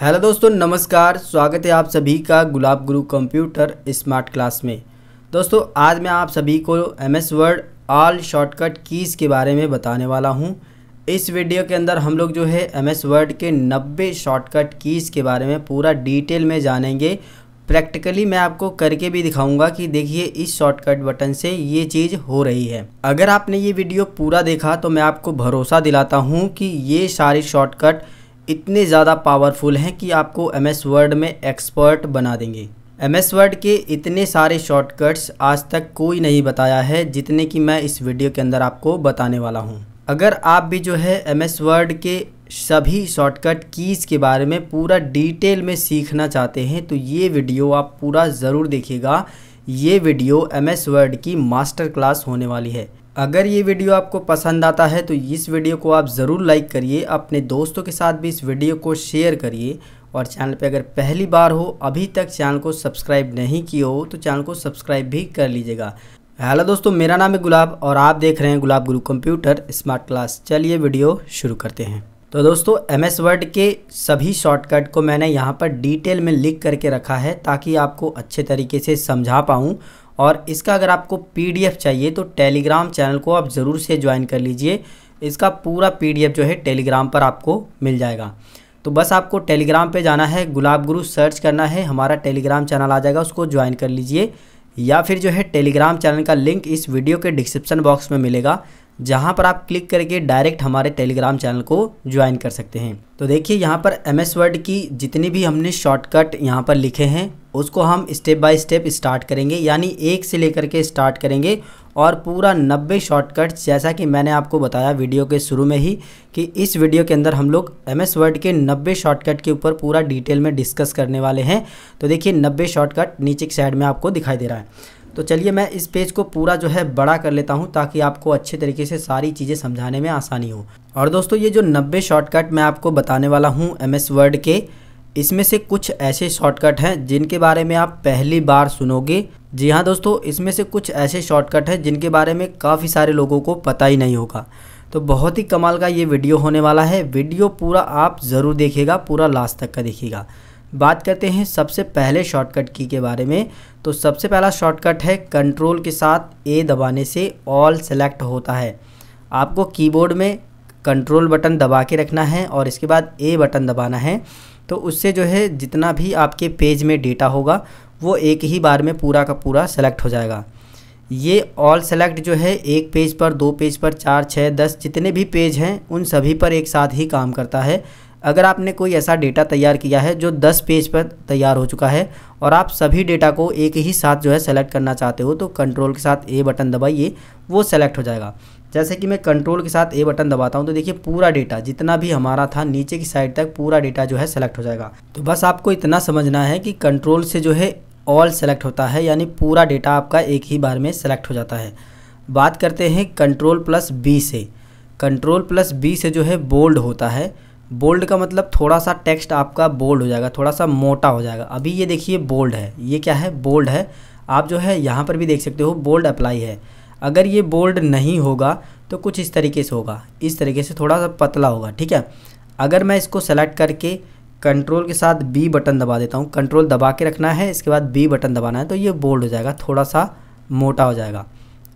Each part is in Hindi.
हेलो दोस्तों नमस्कार स्वागत है आप सभी का गुलाब गुरु कंप्यूटर स्मार्ट क्लास में दोस्तों आज मैं आप सभी को M S Word all shortcut keys के बारे में बताने वाला हूं इस वीडियो के अंदर हम लोग जो है एम एस वर्ड के 90 शॉर्टकट कीज़ के बारे में पूरा डिटेल में जानेंगे प्रैक्टिकली मैं आपको करके भी दिखाऊंगा कि देखिए इस शॉर्टकट बटन से ये चीज़ हो रही है अगर आपने ये वीडियो पूरा देखा तो मैं आपको भरोसा दिलाता हूँ कि ये सारे शॉर्टकट इतने ज़्यादा पावरफुल हैं कि आपको एम एस वर्ड में एक्सपर्ट बना देंगे एम एस वर्ड के इतने सारे शॉर्टकट्स आज तक कोई नहीं बताया है जितने कि मैं इस वीडियो के अंदर आपको बताने वाला हूँ अगर आप भी जो है एम एस वर्ड के सभी शॉर्टकट कीज़ के बारे में पूरा डिटेल में सीखना चाहते हैं तो ये वीडियो आप पूरा ज़रूर देखिएगा ये वीडियो एम एस वर्ड की मास्टर क्लास होने वाली है अगर ये वीडियो आपको पसंद आता है तो इस वीडियो को आप ज़रूर लाइक करिए अपने दोस्तों के साथ भी इस वीडियो को शेयर करिए और चैनल पे अगर पहली बार हो अभी तक चैनल को सब्सक्राइब नहीं किया हो तो चैनल को सब्सक्राइब भी कर लीजिएगा हेलो दोस्तों मेरा नाम है गुलाब और आप देख रहे हैं Gulab Guru computer smart class चलिए वीडियो शुरू करते हैं तो दोस्तों एम एस वर्ड के सभी शॉर्टकट को मैंने यहाँ पर डिटेल में लिख करके रखा है ताकि आपको अच्छे तरीके से समझा पाऊँ और इसका अगर आपको पी चाहिए तो टेलीग्राम चैनल को आप ज़रूर से ज्वाइन कर लीजिए इसका पूरा पी जो है टेलीग्राम पर आपको मिल जाएगा तो बस आपको टेलीग्राम पे जाना है गुलाब गुरु सर्च करना है हमारा टेलीग्राम चैनल आ जाएगा उसको ज्वाइन कर लीजिए या फिर जो है टेलीग्राम चैनल का लिंक इस वीडियो के डिस्क्रिप्शन बॉक्स में मिलेगा जहाँ पर आप क्लिक करके डायरेक्ट हमारे टेलीग्राम चैनल को ज्वाइन कर सकते हैं तो देखिए यहाँ पर एम एस वर्ड की जितनी भी हमने शॉर्टकट यहाँ पर लिखे हैं उसको हम स्टेप बाय स्टेप स्टार्ट करेंगे यानी एक से लेकर के स्टार्ट करेंगे और पूरा 90 शॉर्टकट जैसा कि मैंने आपको बताया वीडियो के शुरू में ही कि इस वीडियो के अंदर हम लोग एम एस वर्ड के 90 शॉर्टकट के ऊपर पूरा डिटेल में डिस्कस करने वाले हैं तो देखिए 90 शॉर्टकट नीचे की साइड में आपको दिखाई दे रहा है तो चलिए मैं इस पेज को पूरा जो है बड़ा कर लेता हूँ ताकि आपको अच्छे तरीके से सारी चीज़ें समझाने में आसानी हो और दोस्तों ये जो नब्बे शॉर्टकट मैं आपको बताने वाला हूँ एम एस वर्ड के इसमें से कुछ ऐसे शॉर्टकट हैं जिनके बारे में आप पहली बार सुनोगे जी हाँ दोस्तों इसमें से कुछ ऐसे शॉर्टकट हैं जिनके बारे में काफ़ी सारे लोगों को पता ही नहीं होगा तो बहुत ही कमाल का ये वीडियो होने वाला है वीडियो पूरा आप ज़रूर देखेगा पूरा लास्ट तक का देखेगा बात करते हैं सबसे पहले शॉर्टकट की के बारे में तो सबसे पहला शॉर्टकट है कंट्रोल के साथ ए दबाने से ऑल सेलेक्ट होता है आपको कीबोर्ड में कंट्रोल बटन दबा के रखना है और इसके बाद ए बटन दबाना है तो उससे जो है जितना भी आपके पेज में डेटा होगा वो एक ही बार में पूरा का पूरा सेलेक्ट हो जाएगा ये ऑल सेलेक्ट जो है एक पेज पर दो पेज पर चार छः दस जितने भी पेज हैं उन सभी पर एक साथ ही काम करता है अगर आपने कोई ऐसा डेटा तैयार किया है जो 10 पेज पर तैयार हो चुका है और आप सभी डेटा को एक ही साथ जो है सेलेक्ट करना चाहते हो तो कंट्रोल के साथ ए बटन दबाइए वो सेलेक्ट हो जाएगा जैसे कि मैं कंट्रोल के साथ ए बटन दबाता हूँ तो देखिए पूरा डेटा जितना भी हमारा था नीचे की साइड तक पूरा डेटा जो है सेलेक्ट हो जाएगा तो बस आपको इतना समझना है कि कंट्रोल से जो है ऑल सेलेक्ट होता है यानी पूरा डेटा आपका एक ही बार में सेलेक्ट हो जाता है बात करते हैं कंट्रोल प्लस बी से कंट्रोल प्लस बी से जो है बोल्ड होता है बोल्ड का मतलब थोड़ा सा टेक्स्ट आपका बोल्ड हो जाएगा थोड़ा सा मोटा हो जाएगा अभी ये देखिए बोल्ड है ये क्या है बोल्ड है आप जो है यहाँ पर भी देख सकते हो बोल्ड अप्लाई है अगर ये बोल्ड नहीं होगा तो कुछ इस तरीके से होगा इस तरीके से थोड़ा सा पतला होगा ठीक है अगर मैं इसको सेलेक्ट करके कंट्रोल के साथ बी बटन दबा देता हूँ कंट्रोल दबा के रखना है इसके बाद बी बटन दबाना है तो ये बोल्ड हो जाएगा थोड़ा सा मोटा हो जाएगा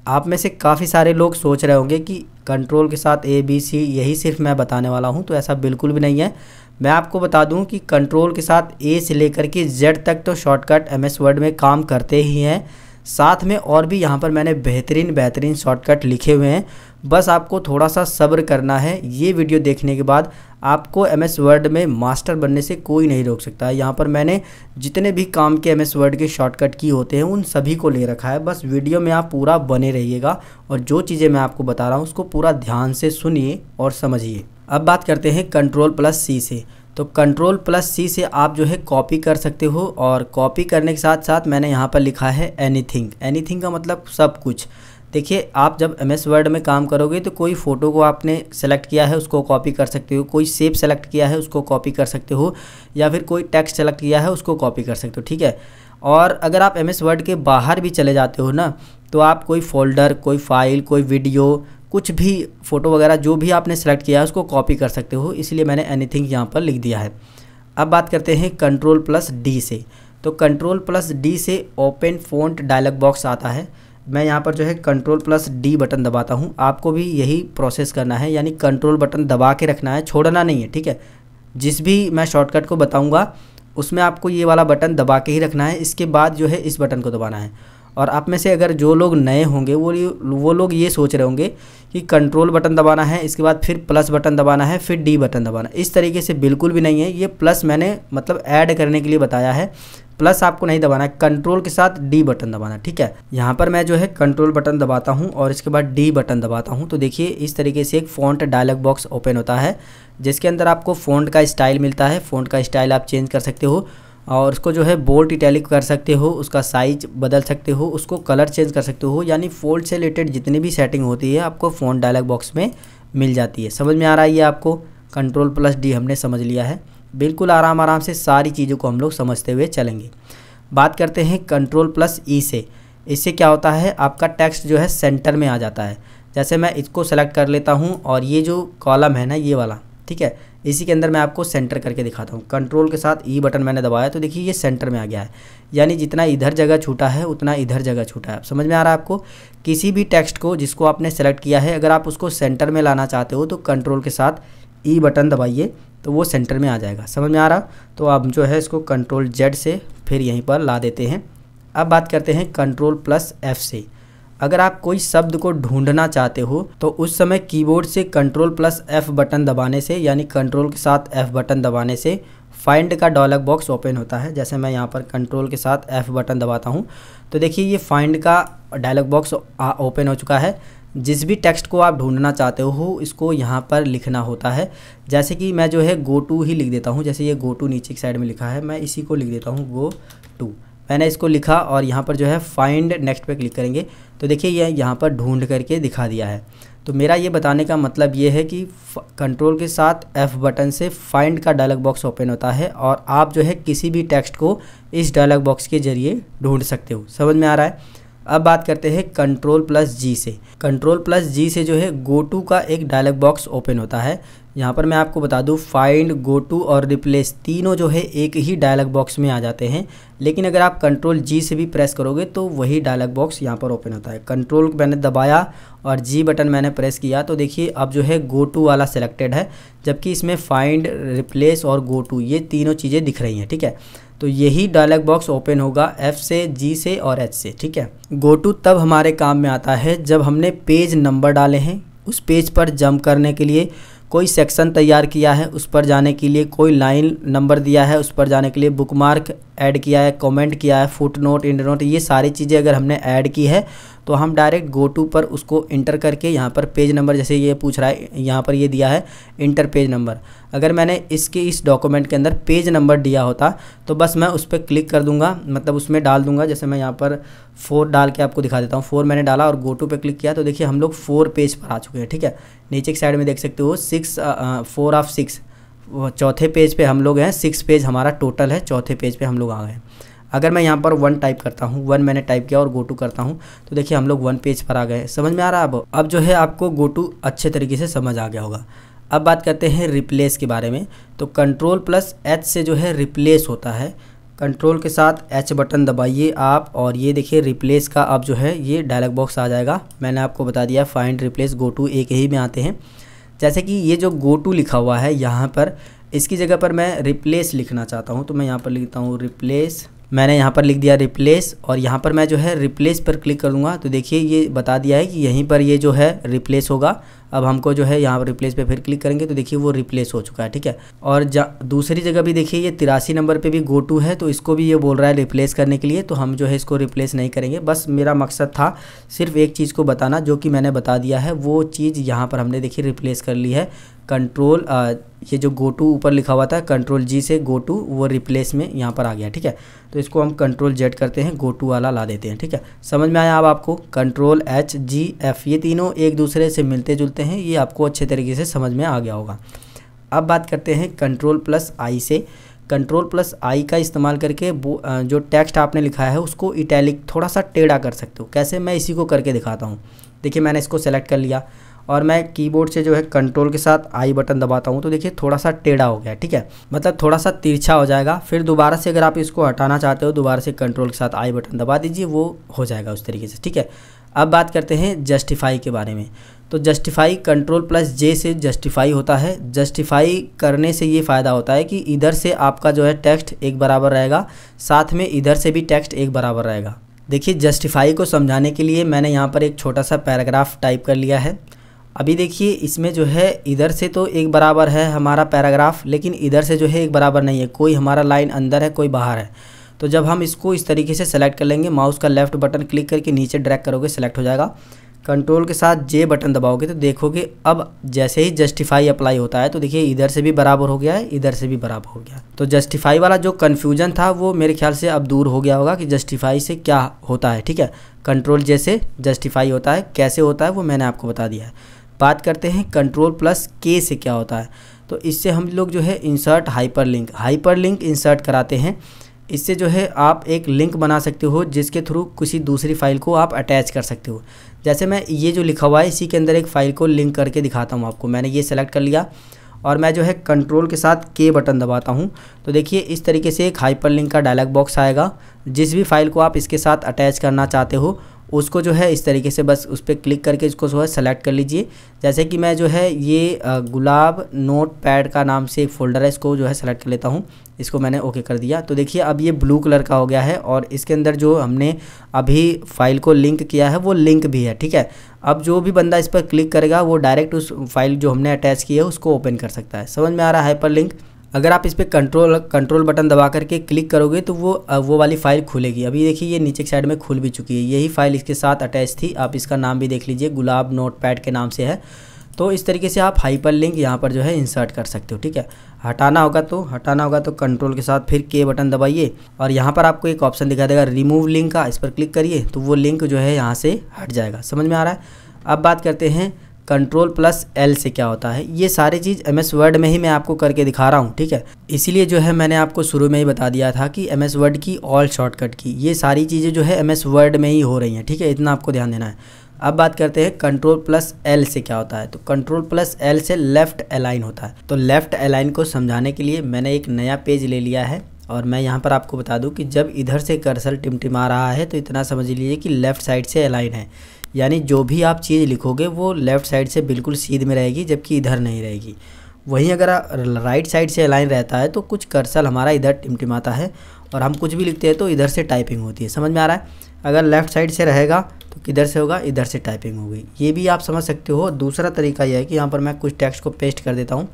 आप में से काफ़ी सारे लोग सोच रहे होंगे कि कंट्रोल के साथ ए बी सी यही सिर्फ मैं बताने वाला हूँ तो ऐसा बिल्कुल भी नहीं है मैं आपको बता दूं कि कंट्रोल के साथ ए से लेकर के जेड तक तो शॉर्टकट एम एस वर्ड में काम करते ही हैं साथ में और भी यहाँ पर मैंने बेहतरीन बेहतरीन शॉर्टकट लिखे हुए हैं बस आपको थोड़ा सा सब्र करना है ये वीडियो देखने के बाद आपको एम एस वर्ड में मास्टर बनने से कोई नहीं रोक सकता है यहाँ पर मैंने जितने भी काम के एम एस वर्ड के शॉर्टकट की होते हैं उन सभी को ले रखा है बस वीडियो में आप पूरा बने रहिएगा और जो चीज़ें मैं आपको बता रहा हूँ उसको पूरा ध्यान से सुनिए और समझिए अब बात करते हैं कंट्रोल प्लस सी से तो कंट्रोल प्लस सी से आप जो है कॉपी कर सकते हो और कॉपी करने के साथ साथ मैंने यहाँ पर लिखा है एनीथिंग एनीथिंग का मतलब सब कुछ देखिए आप जब एम एस वर्ड में काम करोगे तो कोई फ़ोटो को आपने सेलेक्ट किया है उसको कॉपी कर सकते हो कोई सेप सेलेक्ट किया है उसको कॉपी कर सकते हो या फिर कोई टेक्स्ट सेलेक्ट किया है उसको कॉपी कर सकते हो ठीक है और अगर आप एम एस वर्ड के बाहर भी चले जाते हो ना तो आप कोई फोल्डर कोई फाइल कोई वीडियो कुछ भी फ़ोटो वगैरह जो भी आपने सेलेक्ट किया है उसको कॉपी कर सकते हो इसलिए मैंने एनीथिंग यहाँ पर लिख दिया है अब बात करते हैं कंट्रोल प्लस डी से तो कंट्रोल प्लस डी से ओपन फोन डायलॉग बॉक्स आता है मैं यहाँ पर जो है कंट्रोल प्लस डी बटन दबाता हूँ आपको भी यही प्रोसेस करना है यानी कंट्रोल बटन दबा के रखना है छोड़ना नहीं है ठीक है जिस भी मैं शॉर्टकट को बताऊँगा उसमें आपको ये वाला बटन दबा के ही रखना है इसके बाद जो है इस बटन को दबाना है और आप में से अगर जो लोग नए होंगे वो वो लोग ये सोच रहे होंगे कि कंट्रोल बटन दबाना है इसके बाद फिर प्लस बटन दबाना है फिर डी बटन दबाना इस तरीके से बिल्कुल भी नहीं है ये प्लस मैंने मतलब ऐड करने के लिए बताया है प्लस आपको नहीं दबाना है कंट्रोल के साथ डी बटन दबाना ठीक है यहाँ पर मैं जो है कंट्रोल बटन दबाता हूँ और इसके बाद डी बटन दबाता हूँ तो देखिए इस तरीके से एक फ़ॉन्ट डायलॉग बॉक्स ओपन होता है जिसके अंदर आपको फ़ॉन्ट का स्टाइल मिलता है फ़ॉन्ट का स्टाइल आप चेंज कर सकते हो और उसको जो है बोल्ट इटैलिक कर सकते हो उसका साइज बदल सकते हो उसको कलर चेंज कर सकते हो यानी फोल्ड से रिलेटेड जितनी भी सेटिंग होती है आपको फ़ोन डायलॉग बॉक्स में मिल जाती है समझ में आ रहा है ये आपको कंट्रोल प्लस डी हमने समझ लिया है बिल्कुल आराम आराम से सारी चीज़ों को हम लोग समझते हुए चलेंगे बात करते हैं कंट्रोल प्लस ई से इससे क्या होता है आपका टेक्स्ट जो है सेंटर में आ जाता है जैसे मैं इसको सेलेक्ट कर लेता हूँ और ये जो कॉलम है ना ये वाला ठीक है इसी के अंदर मैं आपको सेंटर करके दिखाता हूँ कंट्रोल के साथ ई e बटन मैंने दबाया तो देखिए ये सेंटर में आ गया है यानी जितना इधर जगह छूटा है उतना इधर जगह छूटा है समझ में आ रहा है आपको किसी भी टेक्स्ट को जिसको आपने सेलेक्ट किया है अगर आप उसको सेंटर में लाना चाहते हो तो कंट्रोल के साथ ई e बटन दबाइए तो वो सेंटर में आ जाएगा समझ में आ रहा तो आप जो है इसको कंट्रोल जेड से फिर यहीं पर ला देते हैं अब बात करते हैं कंट्रोल प्लस एफ़ से अगर आप कोई शब्द को ढूंढना चाहते हो तो उस समय कीबोर्ड से कंट्रोल प्लस एफ़ बटन दबाने से यानी कंट्रोल के साथ एफ़ बटन दबाने से फाइंड का डायलॉग बॉक्स ओपन होता है जैसे मैं यहाँ पर कंट्रोल के साथ एफ़ बटन दबाता हूँ तो देखिए ये फाइंड का डायलॉग बॉक्स ओपन हो चुका है जिस भी टेक्स्ट को आप ढूंढना चाहते हो इसको यहाँ पर लिखना होता है जैसे कि मैं जो है गो टू ही लिख देता हूँ जैसे ये गो टू नीचे की साइड में लिखा है मैं इसी को लिख देता हूँ गो टू मैंने इसको लिखा और यहाँ पर जो है फाइंड नेक्स्ट पे क्लिक करेंगे तो देखिए ये यहाँ पर ढूंढ करके दिखा दिया है तो मेरा ये बताने का मतलब ये है कि कंट्रोल के साथ F बटन से फाइंड का डायलॉग बॉक्स ओपन होता है और आप जो है किसी भी टेक्स्ट को इस डायलॉग बॉक्स के जरिए ढूंढ सकते हो समझ में आ रहा है अब बात करते हैं कंट्रोल प्लस जी से कंट्रोल प्लस जी से जो है गो टू का एक डायलॉग बॉक्स ओपन होता है यहाँ पर मैं आपको बता दूँ फाइंड गो टू और रिप्लेस तीनों जो है एक ही डायलॉग बॉक्स में आ जाते हैं लेकिन अगर आप कंट्रोल जी से भी प्रेस करोगे तो वही डायलॉग बॉक्स यहाँ पर ओपन होता है कंट्रोल मैंने दबाया और जी बटन मैंने प्रेस किया तो देखिए अब जो है गो टू वाला सेलेक्टेड है जबकि इसमें फाइंड रिप्लेस और गो टू ये तीनों चीज़ें दिख रही हैं ठीक है तो यही डायलॉग बॉक्स ओपन होगा एफ़ से जी से और एच से ठीक है गो टू तब हमारे काम में आता है जब हमने पेज नंबर डाले हैं उस पेज पर जम करने के लिए कोई सेक्शन तैयार किया है उस पर जाने के लिए कोई लाइन नंबर दिया है उस पर जाने के लिए बुक मार्क ऐड किया है कमेंट किया है फुट नोट इंड नोट ये सारी चीज़ें अगर हमने ऐड की है तो हम डायरेक्ट गो टू पर उसको इंटर करके यहाँ पर पेज नंबर जैसे ये पूछ रहा है यहाँ पर ये दिया है इंटर पेज नंबर अगर मैंने इसके इस डॉक्यूमेंट के अंदर पेज नंबर दिया होता तो बस मैं उस पर क्लिक कर दूंगा मतलब उसमें डाल दूंगा जैसे मैं यहाँ पर फोर डाल के आपको दिखा देता हूँ फोर मैंने डाला और गो टू पे क्लिक किया तो देखिए हम लोग फोर पेज पर आ चुके हैं ठीक है नीचे की साइड में देख सकते हो सिक्स फोर ऑफ सिक्स चौथे पेज पे हम लोग हैं सिक्स पेज हमारा टोटल है चौथे पेज पे हम लोग आ गए हैं अगर मैं यहाँ पर वन टाइप करता हूँ वन मैंने टाइप किया और गो टू करता हूँ तो देखिए हम लोग वन पेज पर आ गए समझ में आ रहा है अब अब जो है आपको गो टू अच्छे तरीके से समझ आ गया होगा अब बात करते हैं रिप्लेस के बारे में तो कंट्रोल प्लस एच से जो है रिप्लेस होता है कंट्रोल के साथ एच बटन दबाइए आप और ये देखिए रिप्लेस का अब जो है ये डायलॉग बॉक्स आ जाएगा मैंने आपको बता दिया फाइंड रिप्लेस गो टू एक ही में आते हैं जैसे कि ये जो गो टू लिखा हुआ है यहाँ पर इसकी जगह पर मैं रिप्लेस लिखना चाहता हूँ तो मैं यहाँ पर लिखता हूँ रिप्लेस मैंने यहाँ पर लिख दिया रिप्लेस और यहाँ पर मैं जो है रिप्लेस पर क्लिक करूँगा तो देखिए ये बता दिया है कि यहीं पर ये जो है रिप्लेस होगा अब हमको जो है यहाँ पर रिप्लेस पे फिर क्लिक करेंगे तो देखिए वो रिप्लेस हो चुका है ठीक है और दूसरी जगह भी देखिए ये तिरासी नंबर पर भी गो टू है तो इसको भी ये बोल रहा है रिप्लेस करने के लिए तो हम जो है इसको रिप्लेस नहीं करेंगे बस मेरा मकसद था सिर्फ एक चीज़ को बताना जो कि मैंने बता दिया है वो चीज़ यहाँ पर हमने देखिए रिप्लेस कर ली है कंट्रोल ये जो गो टू ऊपर लिखा हुआ था कंट्रोल जी से गो टू वो रिप्लेस में यहाँ पर आ गया ठीक है तो इसको हम कंट्रोल जेड करते हैं गो टू वाला ला देते हैं ठीक है समझ में आया अब आपको कंट्रोल एच जी एफ़ ये तीनों एक दूसरे से मिलते जुलते सकते हैं ये आपको अच्छे तरीके से समझ में आ गया होगा अब बात करते हैं कंट्रोल प्लस आई से कंट्रोल प्लस आई का इस्तेमाल करके जो टेक्स्ट आपने लिखा है उसको इटैलिक थोड़ा सा टेढ़ा कर सकते हो कैसे मैं इसी को करके दिखाता हूँ देखिए मैंने इसको सेलेक्ट कर लिया और मैं कीबोर्ड से जो है कंट्रोल के साथ आई बटन दबाता हूँ तो देखिए थोड़ा सा टेढ़ा हो गया ठीक है मतलब थोड़ा सा तिरछा हो जाएगा फिर दोबारा से अगर आप इसको हटाना चाहते हो दोबारा से कंट्रोल के साथ आई बटन दबा दीजिए वो हो जाएगा उस तरीके से ठीक है अब बात करते हैं जस्टिफाई के बारे में तो जस्टिफाई कंट्रोल प्लस जे से जस्टिफाई होता है जस्टिफाई करने से ये फ़ायदा होता है कि इधर से आपका जो है टेक्स्ट एक बराबर रहेगा साथ में इधर से भी टेक्स्ट एक बराबर रहेगा देखिए जस्टिफाई को समझाने के लिए मैंने यहाँ पर एक छोटा सा पैराग्राफ टाइप कर लिया है अभी देखिए इसमें जो है इधर से तो एक बराबर है हमारा पैराग्राफ लेकिन इधर से जो है एक बराबर नहीं है कोई हमारा लाइन अंदर है कोई बाहर है तो जब हम इसको इस तरीके से सेलेक्ट कर लेंगे माउस का लेफ्ट बटन क्लिक करके नीचे ड्रैग करोगे सेलेक्ट हो जाएगा कंट्रोल के साथ जे बटन दबाओगे तो देखोगे अब जैसे ही जस्टिफाई अप्लाई होता है तो देखिए इधर से भी बराबर हो गया है इधर से भी बराबर हो गया तो जस्टिफाई वाला जो कन्फ्यूजन था वो मेरे ख्याल से अब दूर हो गया होगा कि जस्टिफाई से क्या होता है ठीक है कंट्रोल जैसे जस्टिफाई होता है कैसे होता है वो मैंने आपको बता दिया है बात करते हैं कंट्रोल प्लस के से क्या होता है तो इससे हम लोग जो है insert hyperlink hyperlink insert कराते हैं इससे जो है आप एक लिंक बना सकते हो जिसके थ्रू किसी दूसरी फाइल को आप अटैच कर सकते हो जैसे मैं ये जो लिखा हुआ है इसी के अंदर एक फ़ाइल को लिंक करके दिखाता हूँ आपको मैंने ये सेलेक्ट कर लिया और मैं जो है कंट्रोल के साथ के बटन दबाता हूँ तो देखिए इस तरीके से एक हाइपर लिंक का डायलॉग बॉक्स आएगा जिस भी फाइल को आप इसके साथ अटैच करना चाहते हो उसको जो है इस तरीके से बस उस पर क्लिक करके इसको जो है सेलेक्ट कर लीजिए जैसे कि मैं जो है ये गुलाब नोट पैड का नाम से एक फ़ोल्डर है इसको जो है सेलेक्ट कर लेता हूँ इसको मैंने ओके कर दिया तो देखिए अब ये ब्लू कलर का हो गया है और इसके अंदर जो हमने अभी फ़ाइल को लिंक किया है वो लिंक भी है ठीक है अब जो भी बंदा इस पर क्लिक करेगा वो डायरेक्ट उस फाइल जो हमने अटैच की है उसको ओपन कर सकता है समझ में आ रहा है हाइपर लिंक अगर आप इस पर कंट्रोल कंट्रोल बटन दबा करके क्लिक करोगे तो वो वो वाली फ़ाइल खुलेगी अभी देखिए ये नीचे के साइड में खुल भी चुकी है यही फ़ाइल इसके साथ अटैच थी आप इसका नाम भी देख लीजिए गुलाब नोट पैड के नाम से है तो इस तरीके से आप हाइपर लिंक यहाँ पर जो है इंसर्ट कर सकते हो ठीक है हटाना होगा तो हटाना होगा तो कंट्रोल के साथ फिर के बटन दबाइए और यहाँ पर आपको एक ऑप्शन दिखा देगा रिमूव लिंक का इस पर क्लिक करिए तो वो लिंक जो है यहाँ से हट जाएगा समझ में आ रहा है अब बात करते हैं कंट्रोल प्लस एल से क्या होता है ये सारी चीज़ एम एस वर्ड में ही मैं आपको करके दिखा रहा हूँ ठीक है इसीलिए जो है मैंने आपको शुरू में ही बता दिया था कि एम एस वर्ड की ऑल शॉर्टकट की ये सारी चीज़ें जो है एम एस वर्ड में ही हो रही हैं ठीक है इतना आपको ध्यान देना है अब बात करते हैं कंट्रोल प्लस एल से क्या होता है तो कंट्रोल प्लस एल से लेफ्ट अलाइन होता है तो लेफ्ट अलाइन को समझाने के लिए मैंने एक नया पेज ले लिया है और मैं यहाँ पर आपको बता दूँ कि जब इधर से कर्सर टिमटिमा रहा है तो इतना समझ लीजिए कि लेफ़्ट साइड से अलाइन है यानी जो भी आप चीज़ लिखोगे वो लेफ़्ट साइड से बिल्कुल सीध में रहेगी जबकि इधर नहीं रहेगी वहीं अगर राइट साइड से अलाइन रहता है तो कुछ कर्सल हमारा इधर टिमटिमाता है और हम कुछ भी लिखते हैं तो इधर से टाइपिंग होती है समझ में आ रहा है अगर लेफ़्ट साइड से रहेगा तो किधर से होगा इधर से टाइपिंग होगी ये भी आप समझ सकते हो दूसरा तरीका यह है कि यहाँ पर मैं कुछ टेक्स्ट को पेस्ट कर देता हूँ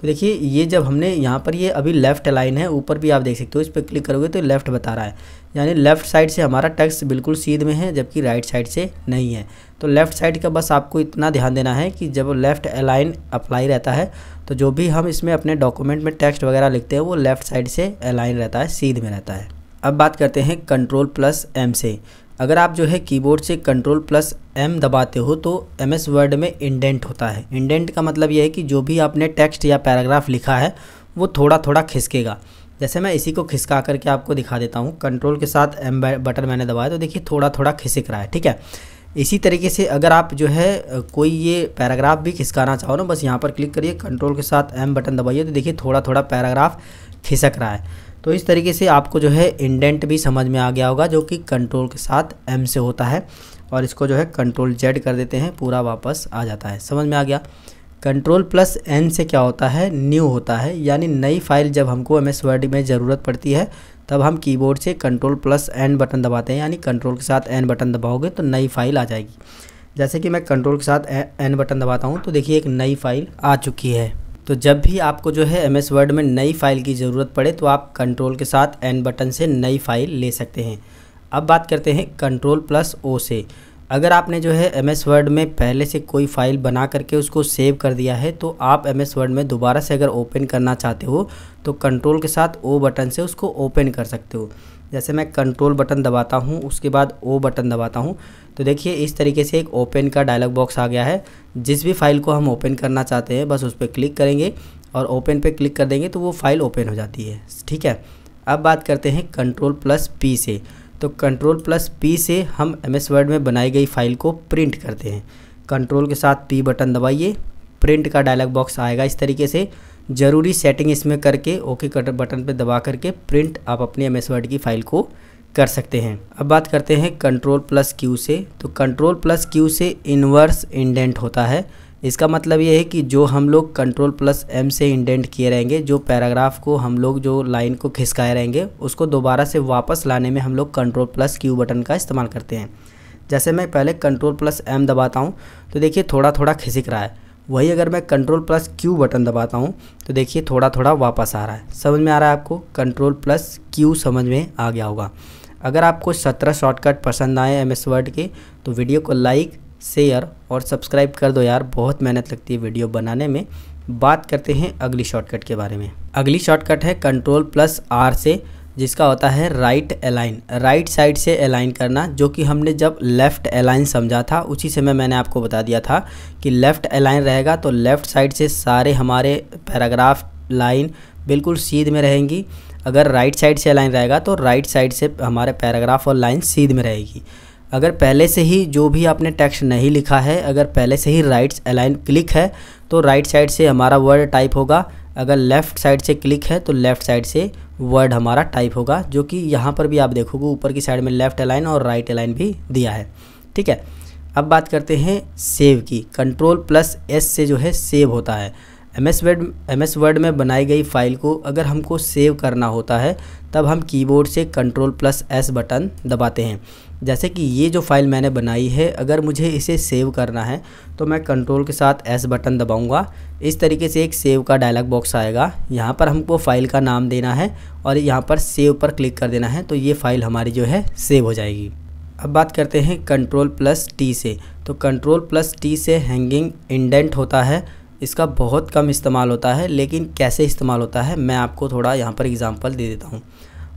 तो देखिए ये जब हमने यहाँ पर ये अभी लेफ़्ट लाइन है ऊपर भी आप देख सकते हो इस पर क्लिक करोगे तो लेफ़्ट बता रहा है यानी लेफ़्ट साइड से हमारा टेक्स्ट बिल्कुल सीध में है जबकि राइट साइड से नहीं है तो लेफ़्ट साइड का बस आपको इतना ध्यान देना है कि जब लेफ़्ट अलाइन अप्लाई रहता है तो जो भी हम इसमें अपने डॉक्यूमेंट में टेक्स्ट वगैरह लिखते हैं वो लेफ़्ट साइड से अलाइन रहता है सीध में रहता है अब बात करते हैं कंट्रोल प्लस एम से अगर आप जो है कीबोर्ड से कंट्रोल प्लस एम दबाते हो तो एम एस वर्ड में इंडेंट होता है इंडेंट का मतलब यह है कि जो भी आपने टेक्स्ट या पैराग्राफ लिखा है वो थोड़ा थोड़ा खिसकेगा जैसे मैं इसी को खिसका करके आपको दिखा देता हूँ कंट्रोल के साथ एम बटन मैंने दबाया तो देखिए थोड़ा थोड़ा खिसक रहा है ठीक है इसी तरीके से अगर आप जो है कोई ये पैराग्राफ भी खिसकाना चाहो ना बस यहाँ पर क्लिक करिए कंट्रोल के साथ एम बटन दबाइए तो देखिए थोड़ा थोड़ा पैराग्राफ खिसक रहा है तो इस तरीके से आपको जो है इंडेंट भी समझ में आ गया होगा जो कि कंट्रोल के साथ एम से होता है और इसको जो है कंट्रोल जेड कर देते हैं पूरा वापस आ जाता है समझ में आ गया कंट्रोल प्लस एन से क्या होता है न्यू होता है यानी नई फाइल जब हमको एम एस वर्ड में ज़रूरत पड़ती है तब हम कीबोर्ड से कंट्रोल प्लस एन बटन दबाते हैं यानी कंट्रोल के साथ एन बटन दबाओगे तो नई फाइल आ जाएगी जैसे कि मैं कंट्रोल के साथ एन बटन दबाता हूँ तो देखिए एक नई फाइल आ चुकी है तो जब भी आपको जो है एम एस वर्ड में नई फाइल की ज़रूरत पड़े तो आप कंट्रोल के साथ एन बटन से नई फाइल ले सकते हैं अब बात करते हैं कंट्रोल प्लस ओ से अगर आपने जो है एम एस वर्ड में पहले से कोई फ़ाइल बना करके उसको सेव कर दिया है तो आप एम एस वर्ड में दोबारा से अगर ओपन करना चाहते हो तो कंट्रोल के साथ ओ बटन से उसको ओपन कर सकते हो जैसे मैं कंट्रोल बटन दबाता हूँ उसके बाद ओ बटन दबाता हूँ तो देखिए इस तरीके से एक ओपन का डायलॉग बॉक्स आ गया है जिस भी फाइल को हम ओपन करना चाहते हैं बस उस पर क्लिक करेंगे और ओपन पर क्लिक कर देंगे तो वो फाइल ओपन हो जाती है ठीक है अब बात करते हैं कंट्रोल प्लस पी से तो कंट्रोल प्लस पी से हम एम एस वर्ड में बनाई गई फाइल को प्रिंट करते हैं कंट्रोल के साथ पी बटन दबाइए प्रिंट का डायलॉग बॉक्स आएगा इस तरीके से ज़रूरी सेटिंग इसमें करके ओके कट बटन पर दबा करके प्रिंट आप अपने एम एस वर्ड की फ़ाइल को कर सकते हैं अब बात करते हैं कंट्रोल प्लस क्यू से तो कंट्रोल प्लस क्यू से इनवर्स इंडेंट होता है इसका मतलब ये है कि जो हम लोग कंट्रोल प्लस एम से इंडेंट किए रहेंगे जो पैराग्राफ को हम लोग जो लाइन को खिसकाए रहेंगे उसको दोबारा से वापस लाने में हम लोग कंट्रोल प्लस क्यू बटन का इस्तेमाल करते हैं जैसे मैं पहले कंट्रोल प्लस एम दबाता हूँ तो देखिए थोड़ा थोड़ा खिसक रहा है वही अगर मैं कंट्रोल प्लस क्यू बटन दबाता हूँ तो देखिए थोड़ा थोड़ा वापस आ रहा है समझ में आ रहा है आपको कंट्रोल प्लस क्यू समझ में आ गया होगा अगर आपको सत्रह शॉर्टकट पसंद आए एम एस वर्ड के तो वीडियो को लाइक शेयर और सब्सक्राइब कर दो यार बहुत मेहनत लगती है वीडियो बनाने में बात करते हैं अगली शॉर्टकट के बारे में अगली शॉर्टकट है कंट्रोल प्लस आर से जिसका होता है राइट अलाइन राइट साइड से अलाइन करना जो कि हमने जब लेफ़्ट अलाइन समझा था उसी समय मैंने आपको बता दिया था कि लेफ़्ट अलाइन रहेगा तो लेफ़्ट साइड से सारे हमारे पैराग्राफ लाइन बिल्कुल सीध में रहेंगी अगर राइट साइड से अलाइन रहेगा तो राइट साइड से हमारे पैराग्राफ और लाइन सीध में रहेगी अगर पहले से ही जो भी आपने टेक्स्ट नहीं लिखा है अगर पहले से ही राइट्स अलाइन क्लिक है तो राइट साइड से हमारा वर्ड टाइप होगा अगर लेफ़्ट साइड से क्लिक है तो लेफ़्ट साइड से वर्ड हमारा टाइप होगा जो कि यहाँ पर भी आप देखोगे ऊपर की साइड में लेफ़्ट अलाइन और राइट अलाइन भी दिया है ठीक है अब बात करते हैं सेव की कंट्रोल प्लस एस से जो है सेव होता है M S Word M S word में बनाई गई फाइल को अगर हमको सेव करना होता है तब हम कीबोर्ड से कंट्रोल प्लस एस बटन दबाते हैं जैसे कि ये जो फ़ाइल मैंने बनाई है अगर मुझे इसे सेव करना है तो मैं कंट्रोल के साथ एस बटन दबाऊंगा इस तरीके से एक सेव का डायलॉग बॉक्स आएगा यहाँ पर हमको फ़ाइल का नाम देना है और यहाँ पर सेव पर क्लिक कर देना है तो ये फ़ाइल हमारी जो है सेव हो जाएगी अब बात करते हैं कंट्रोल प्लस टी से तो कंट्रोल प्लस टी से हैंगिंग इंडेंट होता है इसका बहुत कम इस्तेमाल होता है लेकिन कैसे इस्तेमाल होता है मैं आपको थोड़ा यहाँ पर एग्ज़ाम्पल दे देता हूँ